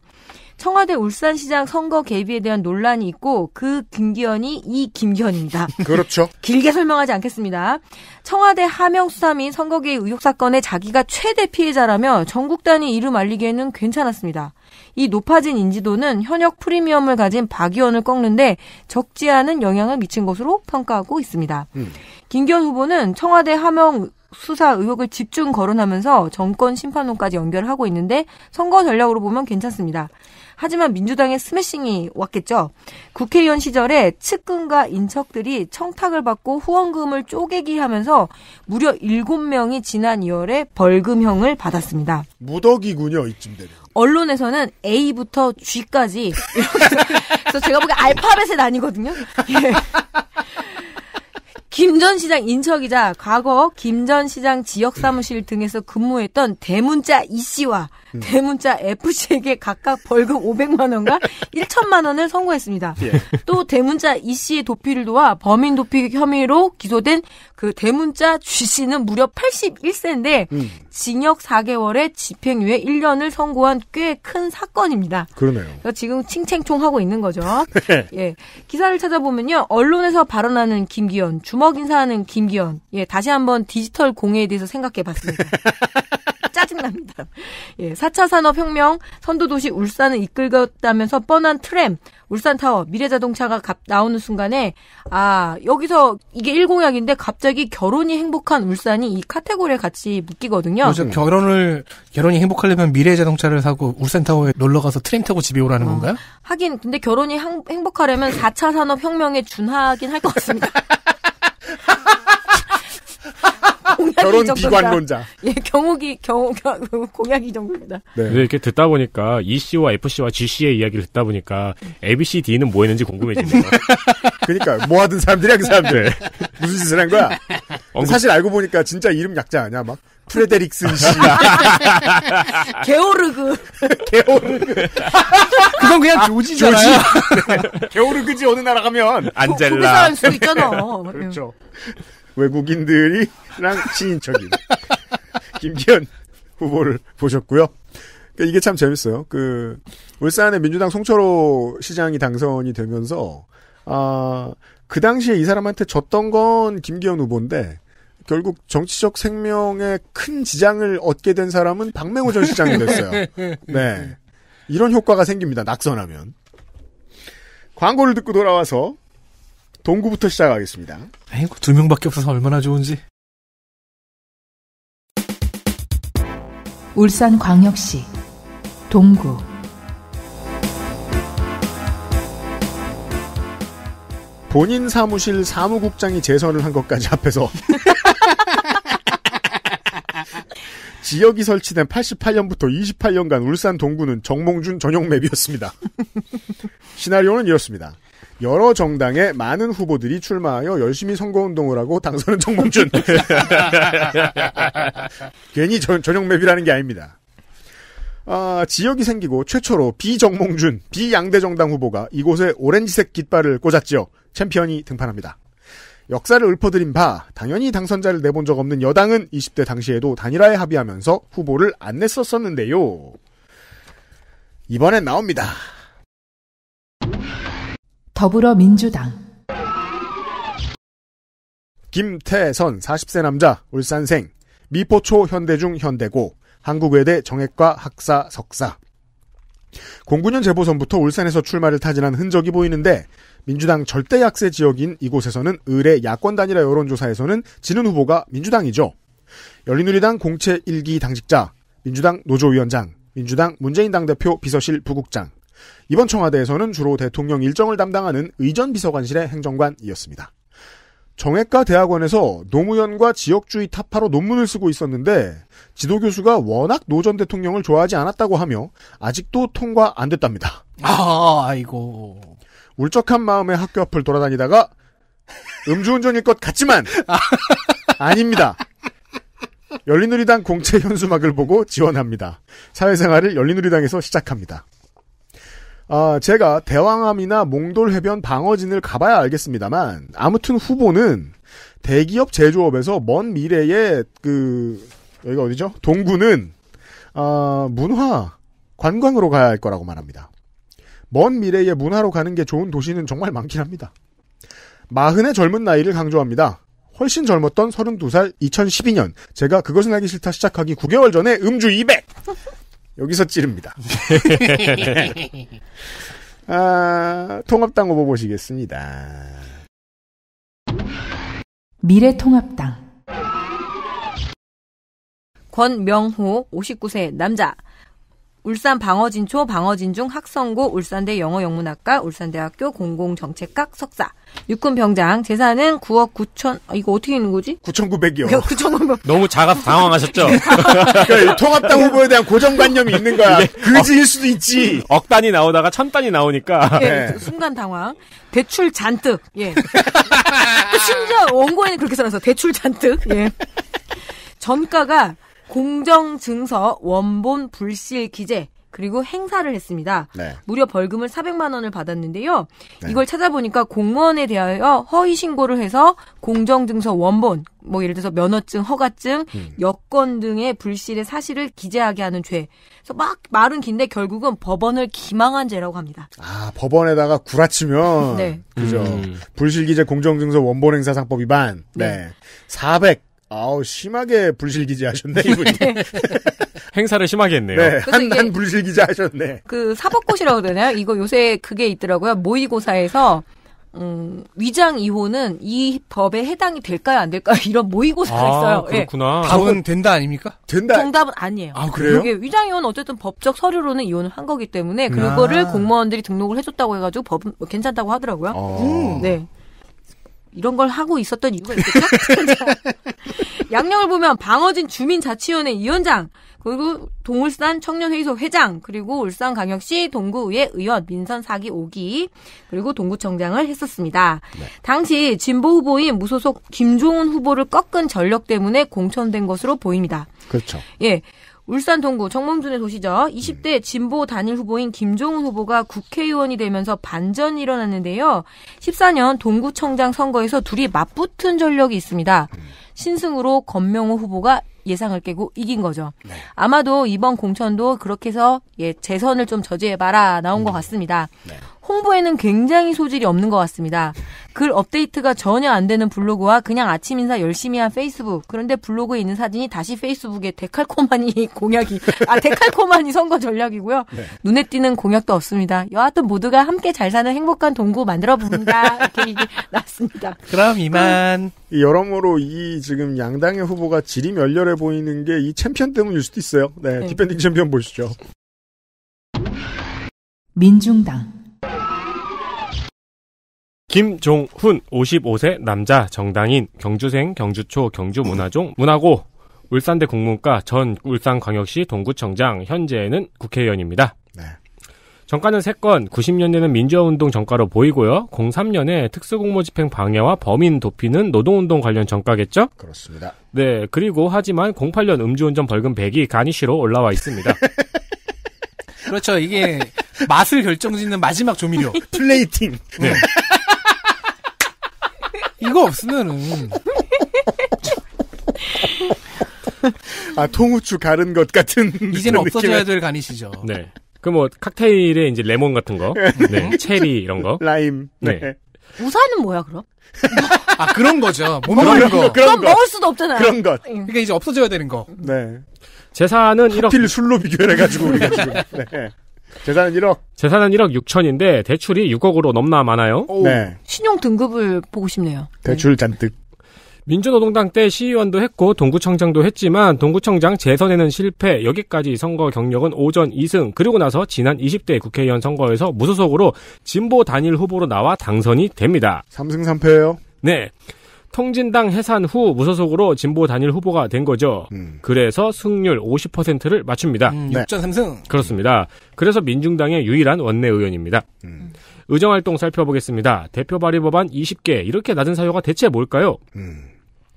청와대 울산시장 선거 개입에 대한 논란이 있고 그 김기현이 이 김기현입니다. 그렇죠. 길게 설명하지 않겠습니다. 청와대 하명 수사및 선거 개입 의혹 사건에 자기가 최대 피해자라며 전국 단위 이름 알리기에는 괜찮았습니다. 이 높아진 인지도는 현역 프리미엄을 가진 박 의원을 꺾는데 적지 않은 영향을 미친 것으로 평가하고 있습니다. 음. 김기현 후보는 청와대 하명 수사 의혹을 집중 거론하면서 정권 심판론까지 연결하고 있는데 선거 전략으로 보면 괜찮습니다. 하지만 민주당의 스매싱이 왔겠죠. 국회의원 시절에 측근과 인척들이 청탁을 받고 후원금을 쪼개기 하면서 무려 7명이 지난 2월에 벌금형을 받았습니다. 무더기군요, 이쯤 되면. 언론에서는 A부터 G까지. 그래서 제가 보기엔 알파벳에 나니거든요 예. 김전 시장 인척이자 과거 김 전 시장 지역 사무실 등에서 근무했던 대문자 이 씨와 음. 대문자 F 씨에게 각각 벌금 500만 원과 1천만 원을 선고했습니다. 예. 또 대문자 이 씨의 도피를 도와 범인 도피 혐의로 기소된 그 대문자 G 씨는 무려 81세인데 음. 징역 4개월에 집행유예 1년을 선고한 꽤 큰 사건입니다. 그러네요. 지금 칭챙총 하고 있는 거죠. 네. 예. 기사를 찾아보면요. 언론에서 발언하는 김기현 주 겁먹 인사하는 김기현. 예, 다시 한번 디지털 공예에 대해서 생각해 봤습니다. 짜증납니다. 예, 4차 산업혁명, 선도도시 울산을 이끌었다면서 뻔한 트램, 울산타워, 미래자동차가 갑, 나오는 순간에, 아, 여기서 이게 일공약인데 갑자기 결혼이 행복한 울산이 이 카테고리에 같이 묶이거든요. 요즘 음. 결혼을, 결혼이 행복하려면 미래자동차를 사고 울산타워에 놀러가서 트램 타고 집에 오라는 어, 건가요? 하긴, 근데 결혼이 행, 복하려면 4차 산업혁명에 준하긴 할 것 같습니다. 공약이 결혼 정 비관론자. 예, 경욱이 경욱 공약이 정도입니다. 네. 근데 이렇게 듣다 보니까 E 씨와 F 씨와 G 씨의 이야기를 듣다 보니까 A B C D는 뭐 했는지 궁금해지네요. 그러니까 뭐 하던 사람들이야 그 사람들 네. 무슨 짓을 한 거야? 어, 사실 알고 보니까 진짜 이름 약자 아니야 막 프레데릭슨 씨. 게오르그. 게오르그. 그건 그냥 조지잖아 조지. 네. 게오르그지 어느 나라 가면. 안젤라. 고, 고기 사수 있잖아. 그렇죠. 외국인들이랑 친인척인 김기현 후보를 보셨고요. 그러니까 이게 참 재밌어요. 그 울산의 민주당 송철호 시장이 당선이 되면서 아그 당시에 이 사람한테 졌던 건 김기현 후보인데 결국 정치적 생명에 큰 지장을 얻게 된 사람은 박맹호 전 시장이 됐어요. 네. 이런 효과가 생깁니다. 낙선하면. 광고를 듣고 돌아와서 동구부터 시작하겠습니다. 아이두 그 명밖에 없어서 얼마나 좋은지. 울산 광역시 동구 본인 사무실 사무국장이 재선을 한 것까지 앞에서 지역이 설치된 88년부터 28년간 울산 동구는 정몽준 전용 맵이었습니다. 시나리오는 이렇습니다. 여러 정당의 많은 후보들이 출마하여 열심히 선거운동을 하고 당선은 정봉준. 괜히 전, 전용 맵이라는 게 아닙니다. 아, 지역이 생기고 최초로 비정몽준, 비양대 정당 후보가 이곳에 오렌지색 깃발을 꽂았지요. 챔피언이 등판합니다. 역사를 읊어드린 바 당연히 당선자를 내본 적 없는 여당은 20대 당시에도 단일화에 합의하면서 후보를 안 냈었었는데요. 이번엔 나옵니다. 더불어민주당 김태선 40세 남자 울산생 미포초 현대중 현대고 한국외대 정액과 학사 석사 09년 재보선부터 울산에서 출마를 타진한 흔적이 보이는데 민주당 절대 약세 지역인 이곳에서는 의뢰 야권 단일화 여론조사에서는 지는 후보가 민주당이죠. 열린우리당 공채 1기 당직자, 민주당 노조위원장, 민주당 문재인 당대표 비서실 부국장, 이번 청와대에서는 주로 대통령 일정을 담당하는 의전비서관실의 행정관이었습니다. 정외과 대학원에서 노무현과 지역주의 타파로 논문을 쓰고 있었는데 지도 교수가 워낙 노 전 대통령을 좋아하지 않았다고 하며 아직도 통과 안 됐답니다. 아, 아이고. 울적한 마음에 학교 앞을 돌아다니다가 음주운전일 것 같지만 아닙니다. 열린우리당 공채 현수막을 보고 지원합니다. 사회생활을 열린우리당에서 시작합니다. 아, 제가 대왕암이나 몽돌해변 방어진을 가봐야 알겠습니다만 아무튼 후보는 대기업 제조업에서 먼 미래에 그 여기가 어디죠? 동구는 아, 문화 관광으로 가야 할 거라고 말합니다. 먼 미래에 문화로 가는 게 좋은 도시는 정말 많긴 합니다. 마흔의 젊은 나이를 강조합니다. 훨씬 젊었던 32살 2012년 제가 그것은 알기 싫다 시작하기 9개월 전에 음주 200 여기서 찌릅니다. 아, 통합당 후보 보시겠습니다. 미래통합당 권명호 59세 남자 울산 방어진초, 방어진중, 학성고, 울산대 영어영문학과, 울산대학교 공공정책학 석사, 육군병장, 재산은 9억 9천, 아, 이거 어떻게 있는 거지? 9,900이요. 9,900. 너무 작아서 당황하셨죠? 그러니까 통합당 후보에 대한 고정관념이 있는 거야. 예. 그지일 수도 있지. 억 단이 나오다가 천 단이 나오니까. 예, 네. 순간 당황. 대출 잔뜩, 예. 심지어 원고에는 그렇게 써놨어. 대출 잔뜩, 예. 전가가 공정 증서 원본 불실 기재 그리고 행사를 했습니다. 네. 무려 벌금을 400만 원을 받았는데요. 네. 이걸 찾아보니까 공무원에 대하여 허위 신고를 해서 공정증서 원본, 뭐 예를 들어서 면허증, 허가증, 음. 여권 등의 불실의 사실을 기재하게 하는 죄. 그래서 막 말은 긴데 결국은 법원을 기망한 죄라고 합니다. 아 법원에다가 구라치면 네. 그죠. 음. 불실 기재 공정증서 원본 행사상법 위반. 네. 400 아우 심하게 불실기지 하셨네 네. 이분이. 행사를 심하게 했네요. 네, 한한 불실기지 하셨네. 그 사법고시라고 되나요? 이거 요새 그게 있더라고요. 모의고사에서 음, 위장 이혼은 이 법에 해당이 될까요 안 될까요 이런 모의고사가 아, 있어요. 예. 그렇구나. 예. 답은 된다 아닙니까? 된다. 정답은 아니에요. 아 그래요? 이게 위장 이혼 어쨌든 법적 서류로는 이혼을 한 거기 때문에 그거를 아. 공무원들이 등록을 해줬다고 해가지고 법은 뭐 괜찮다고 하더라고요. 아. 음. 네. 이런 걸 하고 있었던 이유가 있겠죠? 양력을 보면 방어진 주민자치위원회 위원장, 그리고 동울산 청년회의소 회장, 그리고 울산광역시 동구의회 의원 민선 4기 5기, 그리고 동구청장을 했었습니다. 네. 당시 진보 후보인 무소속 김종훈 후보를 꺾은 전력 때문에 공천된 것으로 보입니다. 그렇죠. 예. 울산 동구 정몽준의 도시죠. 20대 음. 진보 단일 후보인 김종훈 후보가 국회의원이 되면서 반전이 일어났는데요. 14년 동구청장 선거에서 둘이 맞붙은 전력이 있습니다. 음. 신승으로 권명호 후보가 예상을 깨고 이긴 거죠. 네. 아마도 이번 공천도 그렇게 해서 예, 재선을 좀 저지해봐라 나온 음. 것 같습니다. 네. 홍보에는 굉장히 소질이 없는 것 같습니다. 글 업데이트가 전혀 안 되는 블로그와 그냥 아침 인사 열심히 한 페이스북. 그런데 블로그에 있는 사진이 다시 페이스북에 데칼코마니 공약이 아 데칼코마니 선거 전략이고요. 네. 눈에 띄는 공약도 없습니다. 여하튼 모두가 함께 잘 사는 행복한 동구 만들어 봅니다. 이렇게 얘기 났습니다. 그럼 이만 여러모로 이 지금 양당의 후보가 질이 멸렬해 보이는 게 이 챔피언 때문일 수도 있어요. 네, 네. 디펜딩 챔피언 보시죠. 민중당 김종훈 55세 남자 정당인 경주생 경주초 경주문화종 문화고 울산대 국문과전 울산광역시 동구청장 현재는 국회의원입니다. 네. 정가는 3건 90년대는 민주화운동 정가로 보이고요. 03년에 특수공모집행 방해와 범인 도피는 노동운동 관련 정가겠죠? 그렇습니다. 네 그리고 하지만 08년 음주운전 벌금 100이 가니쉬로 올라와 있습니다. 그렇죠 이게 맛을 결정짓는 마지막 조미료 플레이팅. 네. 이거 없으면은. 아, 통후추 가른 것 같은. 이제는 없어져야 될 간이시죠. 네. 그 뭐, 칵테일에 이제 레몬 같은 거. 네. 네. 체리 이런 거. 라임. 네. 네. 우산은 뭐야, 그럼? 아, 그런 거죠. 못 먹는 거. 그런 거. 먹을 수도 없잖아요. 그런 것. 그러니까 이제 없어져야 되는 거. 네. 재산은 이렇게. 하필 술로 비교해가지고 우리가 지금. 네. 재산은 1억. 재산은 1억 6천인데 대출이 6억으로 넘나 많아요. 오. 네. 신용 등급을 보고 싶네요. 대출 네. 잔뜩. 민주노동당 때 시의원도 했고 동구청장도 했지만 동구청장 재선에는 실패 여기까지 선거 경력은 오전 2승 그리고 나서 지난 20대 국회의원 선거에서 무소속으로 진보 단일 후보로 나와 당선이 됩니다. 3승 3패예요. 네. 통진당 해산 후 무소속으로 진보 단일 후보가 된 거죠. 음. 그래서 승률 50%를 맞춥니다. 음, 3승 그렇습니다. 그래서 민중당의 유일한 원내 의원입니다. 음. 의정활동 살펴보겠습니다. 대표 발의 법안 20개 이렇게 낮은 사유가 대체 뭘까요? 음.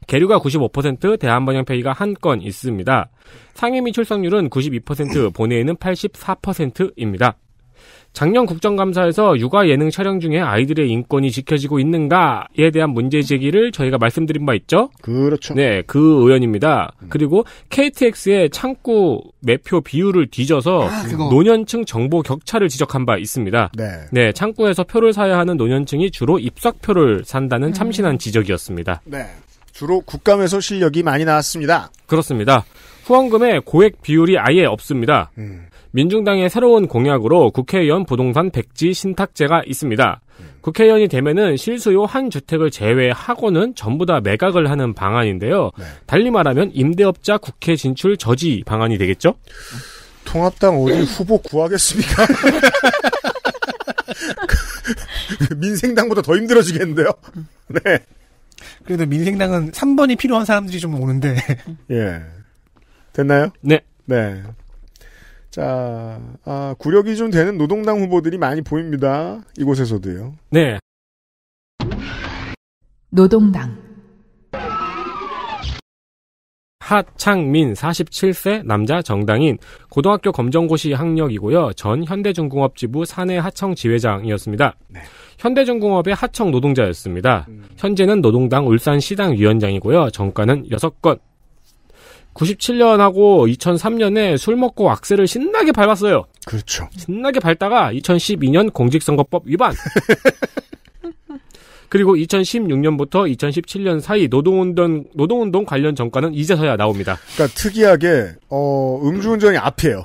계류가 95%, 대한번영폐기가한 건 있습니다. 상임위 출석률은 92%, 본회의는 84%입니다. 작년 국정감사에서 육아 예능 촬영 중에 아이들의 인권이 지켜지고 있는가에 대한 문제 제기를 저희가 말씀드린 바 있죠? 그렇죠. 네, 그 의원입니다. 음. 그리고 KTX의 창구 매표 비율을 뒤져서 아, 노년층 정보 격차를 지적한 바 있습니다. 네. 네, 창구에서 표를 사야 하는 노년층이 주로 입석표를 산다는 음. 참신한 지적이었습니다. 네. 주로 국감에서 실력이 많이 나왔습니다. 그렇습니다. 후원금의 고액 비율이 아예 없습니다. 음. 민중당의 새로운 공약으로 국회의원 부동산 백지 신탁제가 있습니다. 국회의원이 되면은 실수요 한 주택을 제외하고는 전부 다 매각을 하는 방안인데요. 네. 달리 말하면 임대업자 국회 진출 저지 방안이 되겠죠? 통합당 어디 후보 구하겠습니까? 민생당보다 더 힘들어지겠는데요? 네. 그래도 민생당은 3번이 필요한 사람들이 좀 오는데. 예. 됐나요? 네. 네. 자, 아, 구력이 좀 되는 노동당 후보들이 많이 보입니다. 이곳에서도요. 네. 노동당. 하창민 47세 남자 정당인 고등학교 검정고시 학력이고요. 전 현대중공업지부 사내 하청 지회장이었습니다. 네. 현대중공업의 하청 노동자였습니다. 음. 현재는 노동당 울산시당 위원장이고요. 정가는 6건 97년하고 2003년에 술 먹고 악셀을 신나게 밟았어요. 그렇죠. 신나게 밟다가 2012년 공직선거법 위반. 그리고 2016년부터 2017년 사이 노동운동 노동운동 관련 정가는 이제서야 나옵니다. 그러니까 특이하게 어, 음주운전이 앞이에요.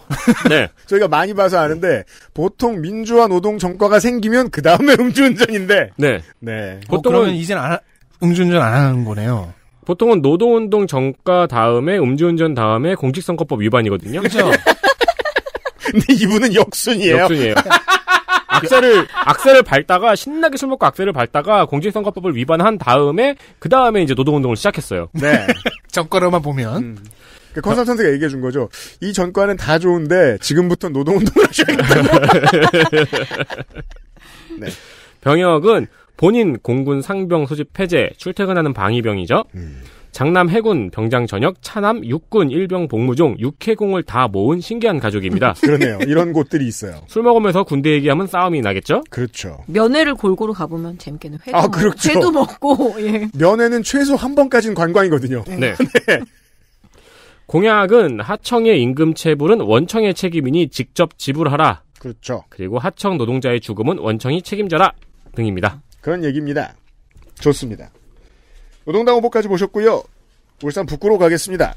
네. 저희가 많이 봐서 아는데 보통 민주화 노동 정가가 생기면 그 다음에 음주운전인데. 네. 네. 보통은 어, 이제는 안, 음주운전 안 하는 거네요. 보통은 노동운동 전과 다음에 음주운전 다음에 공직선거법 위반이거든요. 그렇죠. 근데 이분은 역순이에요. 역순이에요. 악세를 악세를 밟다가 신나게 술 먹고 악세를 밟다가 공직선거법을 위반한 다음에 그 다음에 이제 노동운동을 시작했어요. 네. 정과로만 보면. 음. 그 컨설턴트가 얘기해 준 거죠. 이 전과는 다 좋은데 지금부터 노동운동을 하셔야겠다. 네. 병역은 본인 공군 상병 소집 폐제, 출퇴근하는 방위병이죠. 음. 장남 해군 병장 전역, 차남 육군 일병 복무중 육해공을 다 모은 신기한 가족입니다. 그러네요. 이런 곳들이 있어요. 술 먹으면서 군대 얘기하면 싸움이 나겠죠? 그렇죠. 면회를 골고루 가보면 재밌게는 회도, 아, 먹, 그렇죠. 회도 먹고, 예. 면회는 최소 한 번까진 관광이거든요. 네. 네. 공약은 하청의 임금 체불은 원청의 책임이니 직접 지불하라. 그렇죠. 그리고 하청 노동자의 죽음은 원청이 책임져라 등입니다. 그런 얘기입니다. 좋습니다. 노동당 후보까지 보셨고요. 울산 북구로 가겠습니다.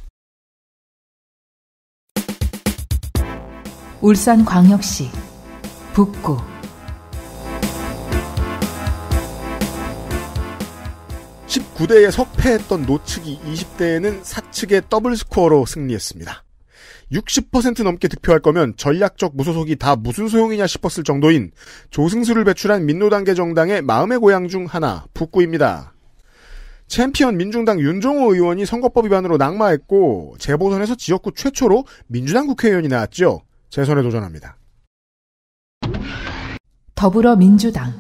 울산 광역시 북구 1 9대에 석패했던 노측이 2 0대에는 사측의 더블 스코어로 승리했습니다. 60% 넘게 득표할 거면 전략적 무소속이 다 무슨 소용이냐 싶었을 정도인 조승수를 배출한 민노당계 정당의 마음의 고향 중 하나 북구입니다. 챔피언 민중당 윤종호 의원이 선거법 위반으로 낙마했고 재보선에서 지역구 최초로 민주당 국회의원이 나왔죠. 재선에 도전합니다. 더불어민주당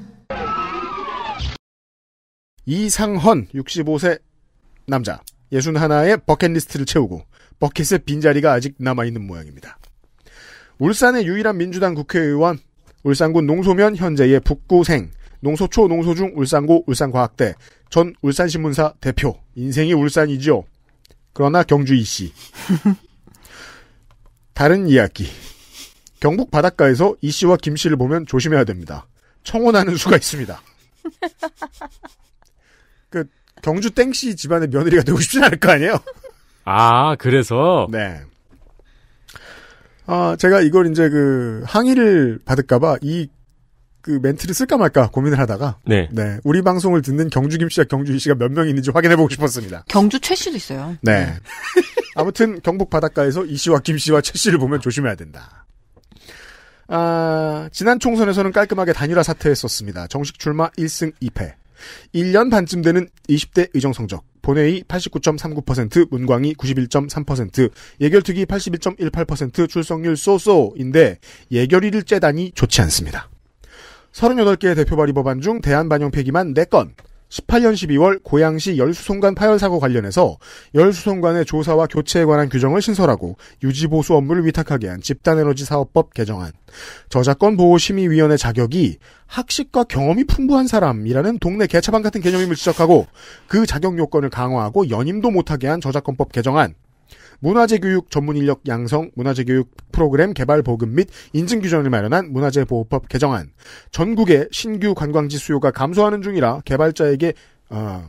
이상헌 65세 남자 6 1의 버킷리스트를 채우고 버킷의 빈자리가 아직 남아있는 모양입니다. 울산의 유일한 민주당 국회의원, 울산군 농소면 현재의 북구생, 농소초 농소중 울산고 울산과학대, 전 울산신문사 대표, 인생이 울산이지요. 그러나 경주이 씨. 다른 이야기. 경북 바닷가에서 이 씨와 김 씨를 보면 조심해야 됩니다. 청혼하는 수가 있습니다. 그 경주 땡씨 집안의 며느리가 되고 싶지 않을 거 아니에요? 아, 그래서? 네. 아, 제가 이걸 이제 그 항의를 받을까봐 이 그 멘트를 쓸까 말까 고민을 하다가 네. 네. 우리 방송을 듣는 경주 김 씨와 경주 이 씨가 몇 명 있는지 확인해 보고 싶었습니다. 경주 최 씨도 있어요. 네. 아무튼 경북 바닷가에서 이 씨와 김 씨와 최 씨를 보면 조심해야 된다. 아, 지난 총선에서는 깔끔하게 단일화 사퇴했었습니다. 정식 출마 1승 2패. 1년 반쯤 되는 20대 의정 성적. 본회의 89.39%, 문광이 91.3%, 예결특위 81.18%, 출석률 쏘쏘인데 예결위를 째다니 좋지 않습니다. 38개의 대표 발의 법안 중 대한 반영 폐기만 4건, 18년 12월 고양시 열수송관 파열 사고 관련해서 열수송관의 조사와 교체에 관한 규정을 신설하고 유지보수 업무를 위탁하게 한 집단에너지 사업법 개정안 저작권 보호 심의위원회 자격이 학식과 경험이 풍부한 사람이라는 동네 개차방 같은 개념임을 지적하고 그 자격 요건을 강화하고 연임도 못하게 한 저작권법 개정안 문화재 교육 전문 인력 양성, 문화재 교육 프로그램 개발 보급 및 인증 규정을 마련한 문화재 보호법 개정안. 전국의 신규 관광지 수요가 감소하는 중이라 개발자에게 아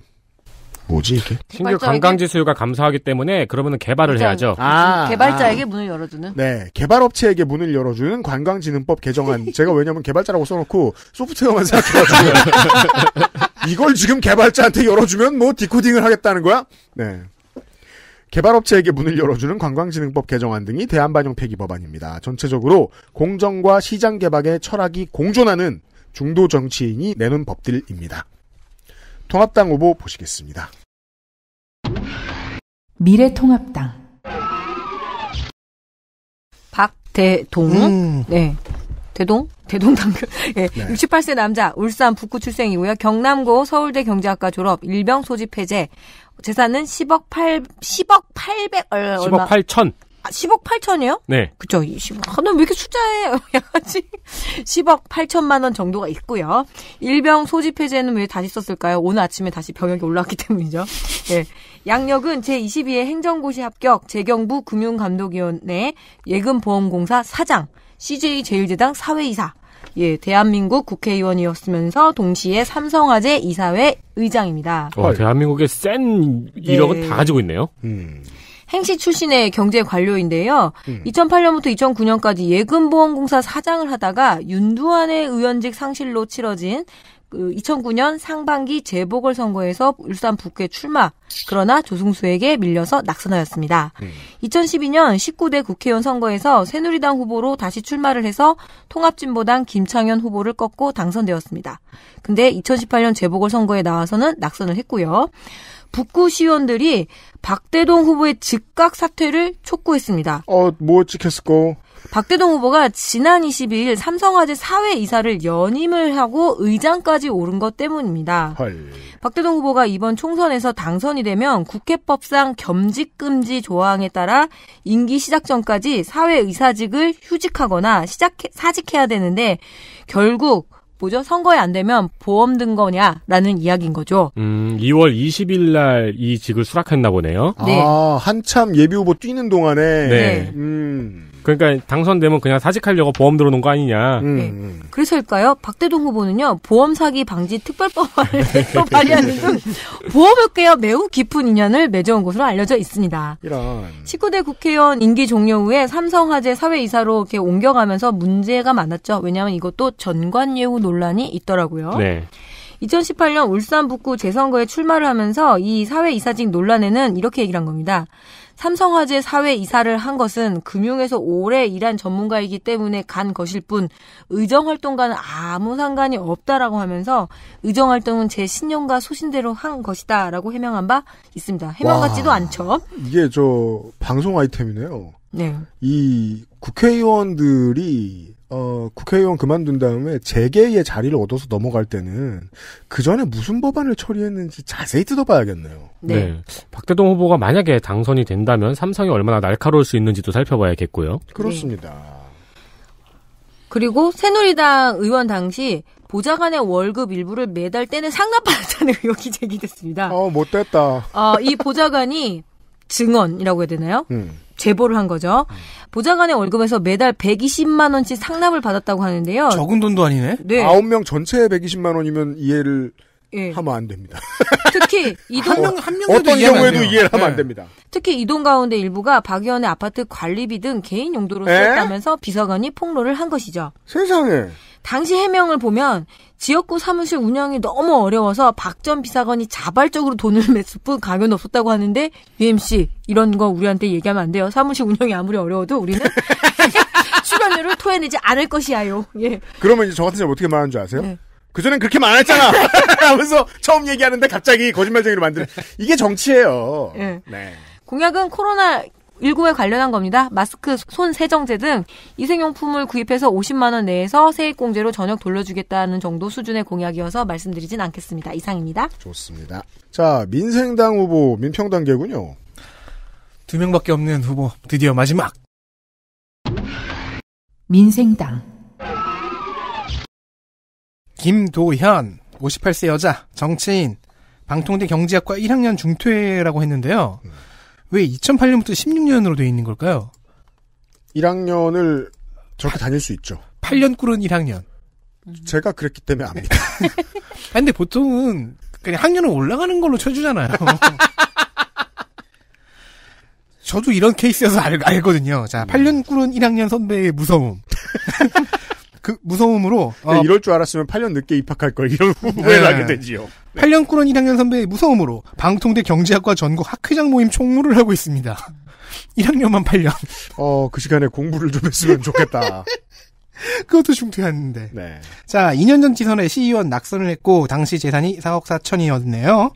뭐지 이게? 신규 관광지 수요가 감소하기 때문에 그러면은 개발을 해야죠. 그 아, 개발자에게 아. 문을 열어주는. 네, 개발업체에게 문을 열어주는 관광진흥법 개정안. 제가 왜냐면 개발자라고 써놓고 소프트웨어만 생각해가지고 이걸 지금 개발자한테 열어주면 뭐 디코딩을 하겠다는 거야? 네. 개발업체에게 문을 열어주는 관광진흥법 개정안 등이 대한반영 폐기 법안입니다. 전체적으로 공정과 시장 개박의 철학이 공존하는 중도 정치인이 내놓은 법들입니다. 통합당 후보 보시겠습니다. 미래통합당 박대동 음. 네 대동 대동 당근 예. 네. 68세 남자 울산 북구 출생이고요 경남고 서울대 경제학과 졸업 일병 소집 해제 재산은 10억 8 10억 800 얼마? 10억 8천. 아, 10억 8천이요? 네. 그죠. 10억. 아, 난왜 이렇게 숫자에 약하지? 10억 8천만 원 정도가 있고요. 일병 소집 해제는 왜 다시 썼을까요? 오늘 아침에 다시 병역이 올라왔기 때문이죠. 네. 양력은 제22회 행정고시 합격, 재경부 금융감독위원회 예금보험공사 사장, CJ제일제당 사회이사, 예, 대한민국 국회의원이었으면서 동시에 삼성화재 이사회 의장입니다. 와, 어, 대한민국의 센 이력은 네. 다 가지고 있네요. 음. 행시 출신의 경제 관료인데요. 음. 2008년부터 2009년까지 예금보험공사 사장을 하다가 윤두환의 의원직 상실로 치러진 그 2009년 상반기 재보궐 선거에서 울산 북구 출마. 그러나 조승수에게 밀려서 낙선하였습니다. 음. 2012년 19대 국회의원 선거에서 새누리당 후보로 다시 출마를 해서 통합진보당 김창현 후보를 꺾고 당선되었습니다. 근데 2018년 재보궐 선거에 나와서는 낙선을 했고요. 북구 시의원들이 박대동 후보의 즉각 사퇴를 촉구했습니다. 어, 뭐 찍혔을까? 박대동 후보가 지난 22일 삼성화재 사회이사를 연임을 하고 의장까지 오른 것 때문입니다. 헐. 박대동 후보가 이번 총선에서 당선이 되면 국회법상 겸직금지 조항에 따라 임기 시작 전까지 사회의사직을 휴직하거나 시작, 사직해야 되는데 결국 뭐죠? 선거에 안 되면 보험 든 거냐라는 이야기인 거죠. 음, 2월 20일 날 이 직을 수락했나 보네요. 네. 아, 한참 예비 후보 뛰는 동안에 네. 네. 음. 그러니까 당선되면 그냥 사직하려고 보험 들어놓은 거 아니냐. 음. 네. 그래서일까요? 박대동 후보는요 보험 사기 방지 특별법안을 발의하는 등 보험업계와 매우 깊은 인연을 맺어온 것으로 알려져 있습니다. 이런 19대 국회의원 임기 종료 후에 삼성화재 사회이사로 이렇게 옮겨가면서 문제가 많았죠. 왜냐하면 이것도 전관예우 논란이 있더라고요. 네. 2018년 울산 북구 재선거에 출마를 하면서 이 사회이사직 논란에는 이렇게 얘기를 한 겁니다. 삼성화재 사회 이사를 한 것은 금융에서 오래 일한 전문가이기 때문에 간 것일 뿐 의정 활동과는 아무 상관이 없다라고 하면서 의정 활동은 제 신념과 소신대로 한 것이다라고 해명한 바 있습니다. 해명 와, 같지도 않죠. 이게 저 방송 아이템이네요. 네. 이 국회의원들이 어, 국회의원 그만둔 다음에 재계의 자리를 얻어서 넘어갈 때는 그 전에 무슨 법안을 처리했는지 자세히 뜯어봐야겠네요. 네. 네. 박대동 후보가 만약에 당선이 된다면 삼성이 얼마나 날카로울 수 있는지도 살펴봐야겠고요. 그렇습니다. 네. 그리고 새누리당 의원 당시 보좌관의 월급 일부를 매달 떼는 상납받았다는 의혹이 제기됐습니다. 어, 못됐다. 어, 이 보좌관이 증언이라고 해야 되나요? 음. 제보를 한 거죠. 음. 보좌관의 월급에서 매달 120만 원씩 상납을 받았다고 하는데요. 적은 돈도 아니네. 네. 9명 전체에 120만 원이면 이해를 예. 하면 안 됩니다. 특히 이동 한 명, 한 어떤 경우에도 이해를 하면 네. 안 됩니다. 특히 이동 가운데 일부가 박 의원의 아파트 관리비 등 개인 용도로 쓰였다면서 에? 비서관이 폭로를 한 것이죠. 세상에. 당시 해명을 보면 지역구 사무실 운영이 너무 어려워서 박 전비사관이 자발적으로 돈을 냈을 뿐 강연 없었다고 하는데 UMC 이런 거 우리한테 얘기하면 안 돼요. 사무실 운영이 아무리 어려워도 우리는 출연료를 토해내지 않을 것이야요. 예. 그러면 이제 저 같은 사람 어떻게 말하는 줄 아세요? 네. 그전엔 그렇게 많했잖아 하면서 처음 얘기하는데 갑자기 거짓말쟁이로 만드는 이게 정치예요. 네. 네. 공약은 코로나 19에 관련한 겁니다. 마스크, 손 세정제 등 이생용품을 구입해서 50만 원 내에서 세액공제로 전역 돌려주겠다는 정도 수준의 공약이어서 말씀드리진 않겠습니다. 이상입니다. 좋습니다. 자, 민생당 후보 민평단계군요. 두 명밖에 없는 후보 드디어 마지막. 민생당 김도현 58세 여자 정치인 방통대 경제학과 1학년 중퇴라고 했는데요. 음. 왜 2008년부터 16년으로 돼 있는 걸까요? 1학년을 저렇게 다닐 수 있죠. 8년 꾸은 1학년. 음. 제가 그랬기 때문에 압니다. 네. 아, 근데 보통은 그냥 학년은 올라가는 걸로 쳐주잖아요. 저도 이런 케이스여서 알, 거든요 자, 8년 꾸은 1학년 선배의 무서움. 그 무서움으로 네, 어, 이럴 줄 알았으면 8년 늦게 입학할 걸 이런 네. 후회를 네. 하게 되지요. 8년 꾸런 1학년 선배의 무서움으로 방통대 경제학과 전국 학회장 모임 총무를 하고 있습니다. 1학년만 8년. 어, 그 시간에 공부를 좀 했으면 좋겠다. 그것도 중퇴했는데. 네. 자, 2년 전 지선에 시의원 e 낙선을 했고 당시 재산이 4억 4천이었네요.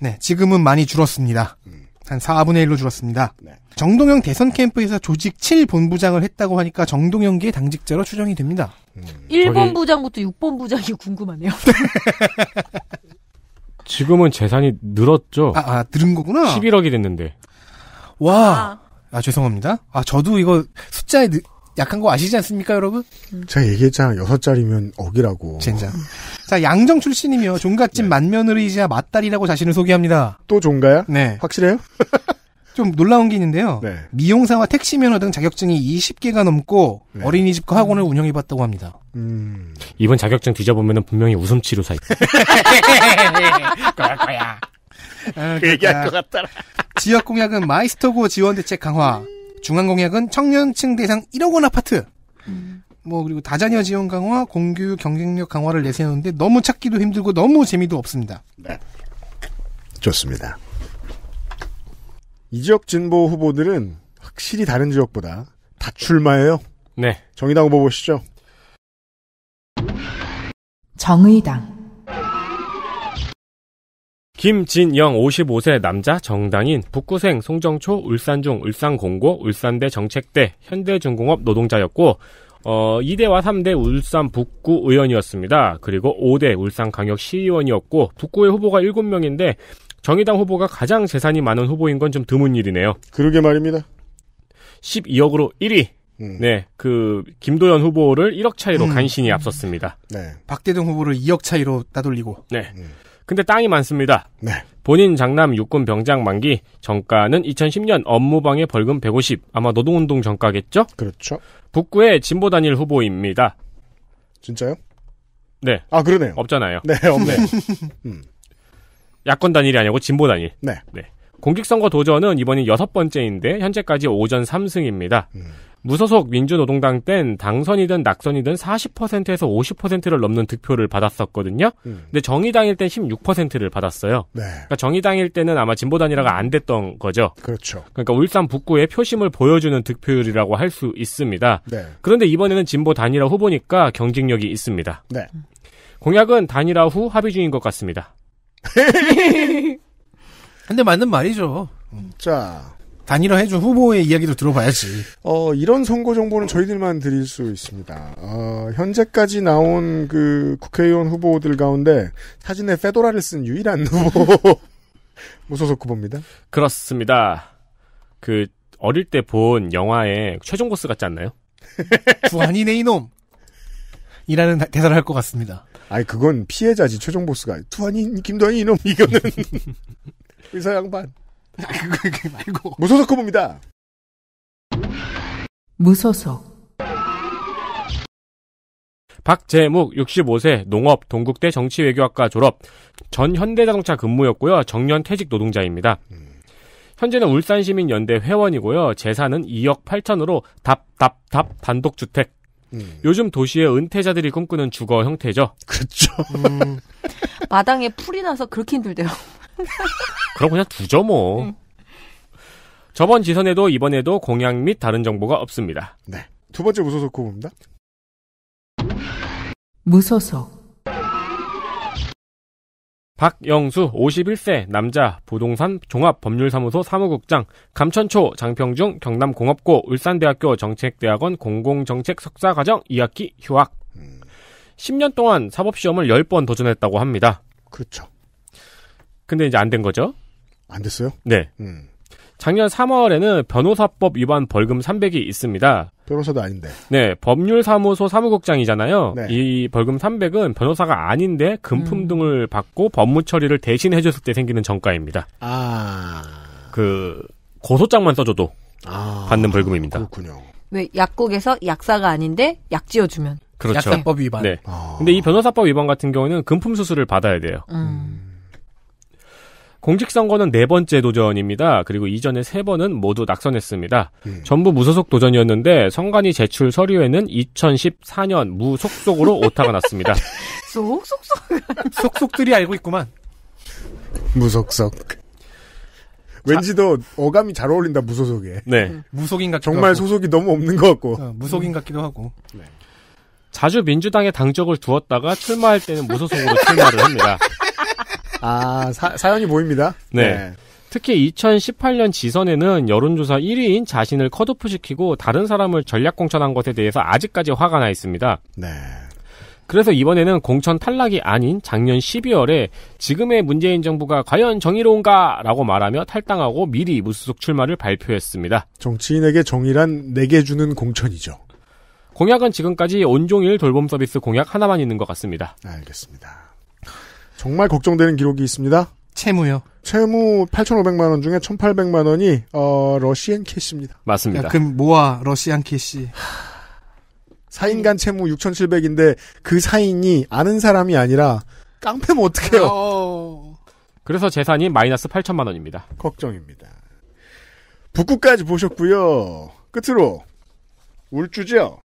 네, 지금은 많이 줄었습니다. 음. 한 4분의 1로 줄었습니다. 네. 정동영 대선 캠프에서 조직 7본부장을 했다고 하니까 정동영계 당직자로 추정이 됩니다. 음, 1본부장부터 저기... 6본부장이 궁금하네요. 네. 지금은 재산이 늘었죠? 아, 아, 늘은 거구나? 11억이 됐는데. 와. 아. 아, 죄송합니다. 아, 저도 이거 숫자에 느, 약한 거 아시지 않습니까, 여러분? 음. 제가 얘기했잖아. 여섯 자리면 억이라고. 진짜. 자, 양정 출신이며 종갓집 네. 만면을리이자 맞딸이라고 자신을 소개합니다. 또 종가야? 네. 확실해요? 좀 놀라운 게 있는데요. 네. 미용사와 택시 면허 등 자격증이 20개가 넘고 네. 어린이집과 학원을 운영해봤다고 합니다. 음. 이번 자격증 뒤져보면 분명히 웃음 치료사 있고. 거야 거야. 아, 그 얘기할 그러니까 것 같더라. 지역 공약은 마이스터고 지원 대책 강화, 중앙 공약은 청년층 대상 1억 원 아파트. 음. 뭐 그리고 다자녀 지원 강화, 공교육 경쟁력 강화를 내세우는데 너무 찾기도 힘들고 너무 재미도 없습니다. 네. 좋습니다. 이 지역 진보 후보들은 확실히 다른 지역보다 다 출마해요. 네. 정의당 후보 보시죠. 정의당 김진영 55세 남자 정당인 북구생 송정초 울산중 울산공고 울산대 정책대 현대중공업 노동자였고 어, 2대와 3대 울산 북구 의원이었습니다. 그리고 5대 울산 강역 시의원이었고 북구의 후보가 7명인데 정의당 후보가 가장 재산이 많은 후보인 건 좀 드문 일이네요. 그러게 말입니다. 12억으로 1위. 음. 네, 그 김도연 후보를 1억 차이로 음. 간신히 앞섰습니다. 네. 박대중 후보를 2억 차이로 따돌리고. 네. 음. 근데 땅이 많습니다. 네. 본인 장남 육군 병장 만기 정가는 2010년 업무방해 벌금 150 아마 노동운동 정가겠죠? 그렇죠. 북구의 진보 단일 후보입니다. 진짜요? 네. 아 그러네요. 없잖아요. 네, 없네. 네. 음. 야권 단일이 아니고 진보 단일. 네. 네. 공직선거 도전은 이번이 여섯 번째인데 현재까지 오전 3승입니다. 음. 무소속 민주노동당 땐 당선이든 낙선이든 40%에서 50%를 넘는 득표를 받았었거든요. 음. 근데 정의당일 땐 16%를 받았어요. 네. 그러니까 정의당일 때는 아마 진보단일화가안 됐던 거죠. 그렇죠. 그러니까 울산 북구의 표심을 보여주는 득표율이라고 할 수 있습니다. 네. 그런데 이번에는 진보단일화 후보니까 경쟁력이 있습니다. 네. 공약은 단일화 후 합의 중인 것 같습니다. 근데 맞는 말이죠. 음, 자. 단일화 해준 후보의 이야기도 들어봐야지. 어, 이런 선거 정보는 저희들만 드릴 수 있습니다. 어, 현재까지 나온 그 국회의원 후보들 가운데 사진에 페도라를 쓴 유일한 후보. 무소속 후보입니다. 그렇습니다. 그, 어릴 때 본 영화의 최종 보스 같지 않나요? 주한이네 이놈! 이라는 대사를 할 것 같습니다. 아니 그건 피해자지 최종 보스가 투환인 김도환이 이놈 이거는 의사 양반. 그게 말고 무소속 후보입니다. 무소속. 박재묵 65세 농업 동국대 정치외교학과 졸업 전 현대자동차 근무였고요 정년 퇴직 노동자입니다. 음. 현재는 울산시민연대 회원이고요 재산은 2억 8천으로 답답답 단독주택 음. 요즘 도시의 은퇴자들이 꿈꾸는 주거 형태죠. 그렇죠. 음. 마당에 풀이 나서 그렇게 힘들대요. 그럼 그냥 두죠 뭐. 음. 저번 지선에도 이번에도 공약 및 다른 정보가 없습니다. 네. 두 번째 무소속 후보입니다. 무소속 박영수 51세 남자 부동산 종합법률사무소 사무국장 감천초 장평중 경남공업고 울산대학교 정책대학원 공공정책석사과정 2학기 휴학 음. 10년 동안 사법시험을 10번 도전했다고 합니다. 그렇죠. 근데 이제 안 된 거죠? 안 됐어요? 네. 음. 작년 3월에는 변호사법 위반 벌금 300이 있습니다. 변호사도 아닌데. 네, 법률사무소 사무국장이잖아요. 네. 이 벌금 300은 변호사가 아닌데 금품 음. 등을 받고 법무 처리를 대신 해줬을 때 생기는 정가입니다. 아. 그, 고소장만 써줘도 아... 받는 벌금입니다. 그렇군요. 왜 약국에서 약사가 아닌데 약 지어주면. 그렇죠. 약사법 위반. 네. 아... 근데 이 변호사법 위반 같은 경우는 금품 수수를 받아야 돼요. 음. 음. 공직선거는 네 번째 도전입니다. 그리고 이전에 세 번은 모두 낙선했습니다. 음. 전부 무소속 도전이었는데 선관위 제출 서류에는 2014년 무속속으로 오타가 났습니다. 속속속 속속들이 알고 있구만. 무속속. 왠지도 어감이 잘 어울린다 무소속에. 네. 무속인 같기도 정말 하고. 소속이 너무 없는 것 같고. 어, 무속인 음. 같기도 하고. 네. 자주 민주당에 당적을 두었다가 출마할 때는 무소속으로 출마를 합니다. 아, 사, 사연이 보입니다. 네. 네. 특히 2018년 지선에는 여론조사 1위인 자신을 컷오프시키고 다른 사람을 전략공천한 것에 대해서 아직까지 화가 나 있습니다. 네. 그래서 이번에는 공천 탈락이 아닌 작년 12월에 지금의 문재인 정부가 과연 정의로운가라고 말하며 탈당하고 미리 무소속 출마를 발표했습니다. 정치인에게 정의란 내게 주는 공천이죠. 공약은 지금까지 온종일 돌봄 서비스 공약 하나만 있는 것 같습니다. 알겠습니다. 정말 걱정되는 기록이 있습니다. 채무요. 채무 8,500만 원 중에 1,800만 원이 어, 러시안 캐시입니다. 맞습니다. 야, 그럼 모아 러시안 캐시. 사인간 채무 6,700인데 그 사인이 아는 사람이 아니라 깡패면 어떡해요. 어. 그래서 재산이 마이너스 8천만 원입니다. 걱정입니다. 북구까지 보셨고요. 끝으로 울주죠.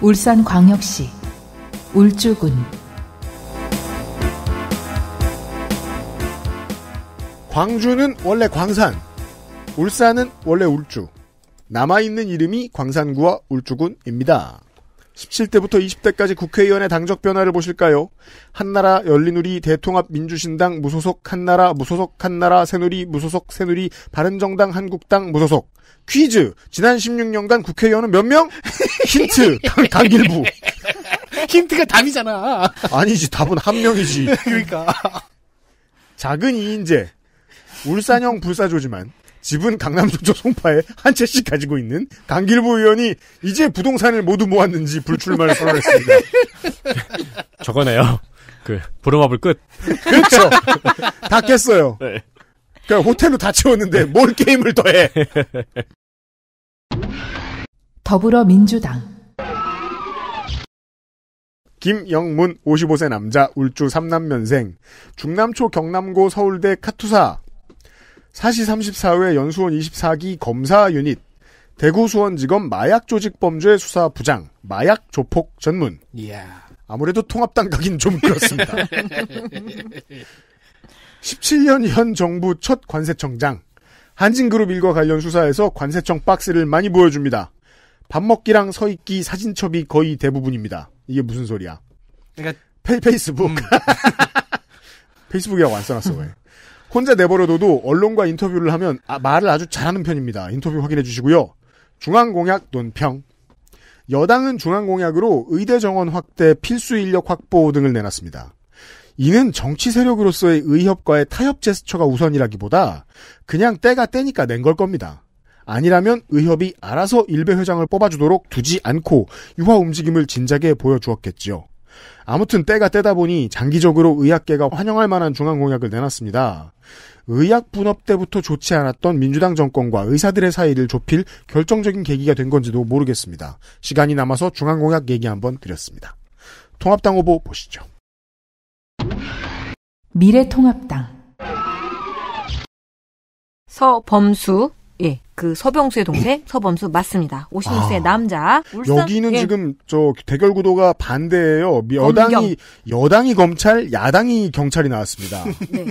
울산광역시 울주군 광주는 원래 광산, 울산은 원래 울주. 남아있는 이름이 광산구와 울주군입니다. 17대부터 20대까지 국회의원의 당적 변화를 보실까요? 한나라, 열린우리, 대통합, 민주신당, 무소속, 한나라, 무소속, 한나라, 새누리, 무소속, 새누리, 바른정당, 한국당, 무소속. 퀴즈! 지난 16년간 국회의원은 몇 명? 힌트! 강길부! 힌트가 답이잖아. 아니지, 답은 한 명이지. 네, 그러니까. 작은 이인재. 울산형 불사조지만 집은 강남 도조 송파에 한 채씩 가지고 있는 강길보 의원이 이제 부동산을 모두 모았는지 불출마를 선언했습니다. 저거네요. 그 부름업을 끝. 그렇죠. 다 깼어요. 네. 그러니까 호텔로 다 채웠는데 네. 뭘 게임을 더해. 더불어민주당 김영문 55세 남자 울주 삼남면생 중남초 경남고 서울대 카투사 사시 34회 연수원 24기 검사 유닛 대구 수원지검 마약조직범죄 수사 부장 마약 조폭 전문 yeah. 아무래도 통합당 가긴 좀 그렇습니다 17년 현 정부 첫 관세청장 한진그룹 일과 관련 수사에서 관세청 박스를 많이 보여줍니다 밥 먹기랑 서 있기 사진첩이 거의 대부분입니다 이게 무슨 소리야? 그러니까 페, 페이스북. 음. 페이스북이라고 안 써놨어 왜? 혼자 내버려둬도 언론과 인터뷰를 하면 아, 말을 아주 잘하는 편입니다. 인터뷰 확인해 주시고요. 중앙공약 논평. 여당은 중앙공약으로 의대 정원 확대, 필수 인력 확보 등을 내놨습니다. 이는 정치 세력으로서의 의협과의 타협 제스처가 우선이라기보다 그냥 때가 때니까 낸 걸 겁니다. 아니라면 의협이 알아서 일베 회장을 뽑아주도록 두지 않고 유화 움직임을 진작에 보여주었겠지요. 아무튼 때가 때다 보니 장기적으로 의학계가 환영할 만한 중앙 공약을 내놨습니다. 의학 분업 때부터 좋지 않았던 민주당 정권과 의사들의 사이를 좁힐 결정적인 계기가 된 건지도 모르겠습니다. 시간이 남아서 중앙 공약 얘기 한번 드렸습니다. 통합당 후보 보시죠. 미래통합당 서범수 예, 그 서병수의 동생 음. 서범수 맞습니다. 56세 아, 남자. 울산, 여기는 예. 지금 저 대결 구도가 반대예요. 여당이 검경. 여당이 검찰, 야당이 경찰이 나왔습니다. 네.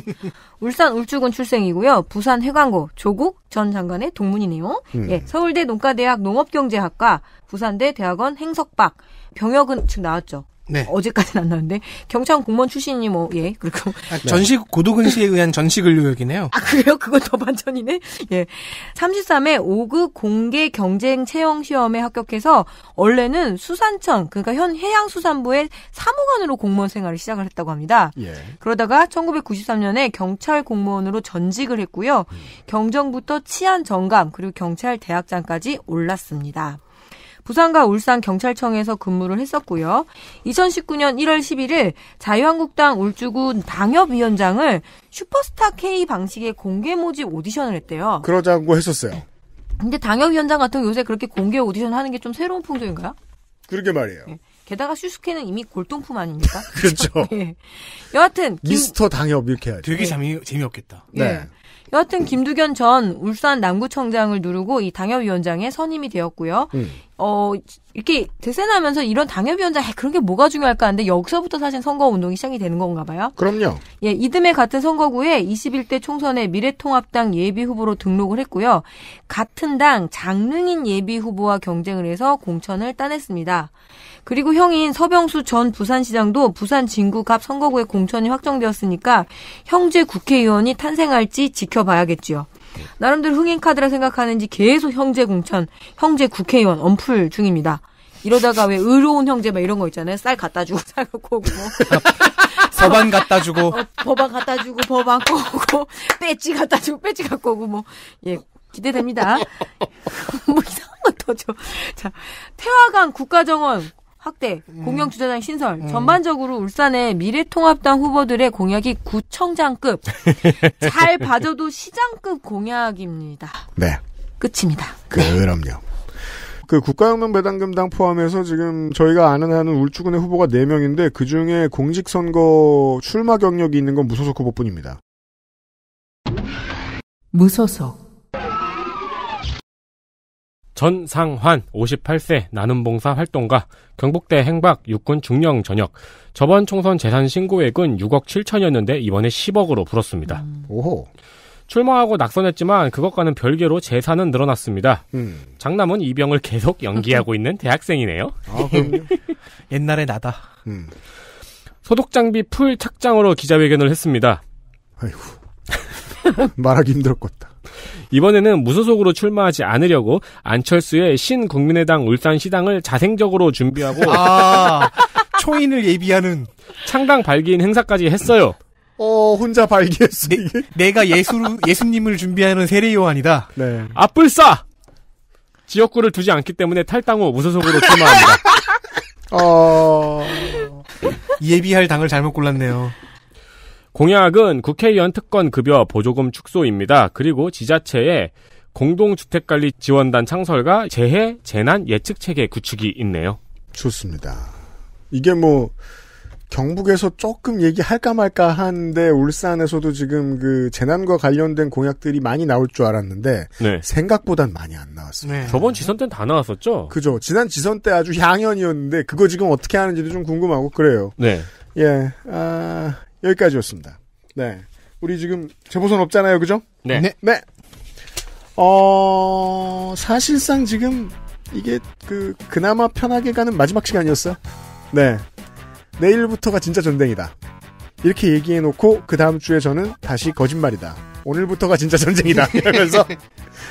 울산 울주군 출생이고요. 부산 해관고 조국 전 장관의 동문이네요. 음. 예, 서울대 농가대학 농업경제학과, 부산대 대학원 행석박 병역은 지금 나왔죠. 네. 어제까지는 안 나왔는데 경찰 공무원 출신이 뭐예 그렇고 아, 전식 고도근시에 의한 전식 근로역이네요. 아 그래요? 그건 더 반전이네. 예, 33회 5급 공개 경쟁 채용 시험에 합격해서 원래는 수산청 그러니까 현 해양수산부의 사무관으로 공무원 생활을 시작을 했다고 합니다. 예. 그러다가 1993년에 경찰 공무원으로 전직을 했고요. 음. 경정부터 치안 정감 그리고 경찰 대학장까지 올랐습니다. 부산과 울산 경찰청에서 근무를 했었고요. 2019년 1월 11일 자유한국당 울주군 당협위원장을 슈퍼스타 K 방식의 공개 모집 오디션을 했대요. 그러자고 했었어요. 근데 당협위원장 같은 요새 그렇게 공개 오디션 하는 게 좀 새로운 풍조인가요? 그러게 말이에요. 네. 게다가 슈스케는 이미 골동품 아닙니까? 그렇죠. 네. 여하튼 김... 미스터 당협 이렇게 해야죠. 되게 예. 재미 재미없겠다. 네. 네. 여하튼 김두견 전 울산 남구청장을 누르고 이 당협위원장에 선임이 되었고요. 음. 어, 이렇게 대세나면서 이런 당협위원장, 그런 게 뭐가 중요할까 하는데 여기서부터 사실 선거운동이 시작이 되는 건가 봐요. 그럼요. 예, 이듬해 같은 선거구에 21대 총선에 미래통합당 예비후보로 등록을 했고요. 같은 당 장릉인 예비후보와 경쟁을 해서 공천을 따냈습니다. 그리고 형인 서병수 전 부산시장도 부산 진구갑 선거구에 공천이 확정되었으니까 형제 국회의원이 탄생할지 지켜봐야겠지요. 네. 나름대로 흥행 카드라 생각하는지 계속 형제 공천, 형제 국회의원 언플 중입니다. 이러다가 왜 의로운 형제 막 이런 거 있잖아요. 쌀 갖다 주고 쌀 갖고 오고 법안 갖다 주고 어, 법안 갖다 주고 법안 꺼고 배지 갖다 주고 배지 갖고 오고 뭐 예 기대됩니다. 뭐 이상한 거 터져. 자 태화강 국가정원 확대, 음. 공영주차장 신설, 음. 전반적으로 울산의 미래통합당 후보들의 공약이 구청장급, 잘 봐줘도 시장급 공약입니다. 네. 끝입니다. 그, 네. 그럼요. 그 국가혁명 배당금당 포함해서 지금 저희가 아는 한은 울주군의 후보가 4명인데 그중에 공직선거 출마 경력이 있는 건 무소속 후보뿐입니다. 무소속 전상환 58세 나눔봉사 활동가 경북대 행박 육군 중령 전역 저번 총선 재산 신고액은 6억 7천이었는데 이번에 10억으로 불었습니다. 음. 오호. 출마하고 낙선했지만 그것과는 별개로 재산은 늘어났습니다. 음. 장남은 이병을 계속 연기하고 있는 대학생이네요. 아, 옛날에 나다. 음. 소독장비 풀 착장으로 기자회견을 했습니다. 아이고. 말하기 힘들었겠다. 이번에는 무소속으로 출마하지 않으려고 안철수의 신국민의당 울산시당을 자생적으로 준비하고 아, 초인을 예비하는 창당 발기인 행사까지 했어요. 어, 혼자 발기했어. 네, 내가 예수, 예수님을 준비하는 세례요한이다. 네. 아뿔싸! 지역구를 두지 않기 때문에 탈당 후 무소속으로 출마합니다. 어... 예비할 당을 잘못 골랐네요. 공약은 국회의원 특권 급여 보조금 축소입니다. 그리고 지자체에 공동주택관리 지원단 창설과 재해, 재난 예측 체계 구축이 있네요. 좋습니다. 이게 뭐 경북에서 조금 얘기할까 말까 하는데 울산에서도 지금 그 재난과 관련된 공약들이 많이 나올 줄 알았는데 네. 생각보단 많이 안 나왔습니다. 네. 저번 지선 때는 다 나왔었죠. 그죠. 지난 지선 때 아주 향연이었는데 그거 지금 어떻게 하는지도 좀 궁금하고 그래요. 네. 예, 아, 여기까지였습니다. 네. 우리 지금 재보선 없잖아요, 그죠? 네. 네. 네. 어, 사실상 지금 이게 그, 그나마 편하게 가는 마지막 시간이었어. 네. 내일부터가 진짜 전쟁이다. 이렇게 얘기해놓고, 그 다음 주에 저는 다시 거짓말이다. 오늘부터가 진짜 전쟁이다. 이러면서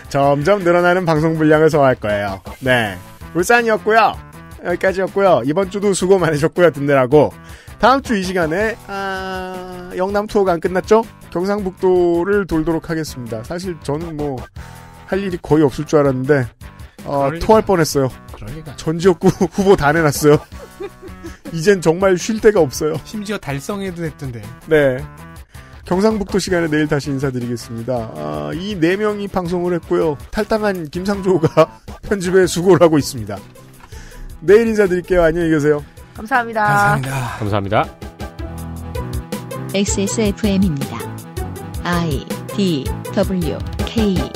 점점 늘어나는 방송 분량을 소화할 거예요. 네. 울산이었고요. 여기까지였고요. 이번 주도 수고 많으셨고요. 듣느라고. 다음 주 이 시간에 아, 영남 투어가 안 끝났죠? 경상북도를 돌도록 하겠습니다. 사실 저는 뭐 할 일이 거의 없을 줄 알았는데 어, 토할 뻔했어요. 전 지역구 후보 다 내놨어요. 이젠 정말 쉴 데가 없어요. 심지어 달성에도 했던데. 네. 경상북도 시간에 내일 다시 인사드리겠습니다. 아, 이네 명이 방송을 했고요. 탈당한 김상조가 편집에 수고를 하고 있습니다. 내일 인사드릴게요. 안녕히 계세요. 감사합니다. 감사합니다. 감사합니다. XSFM입니다. I D W K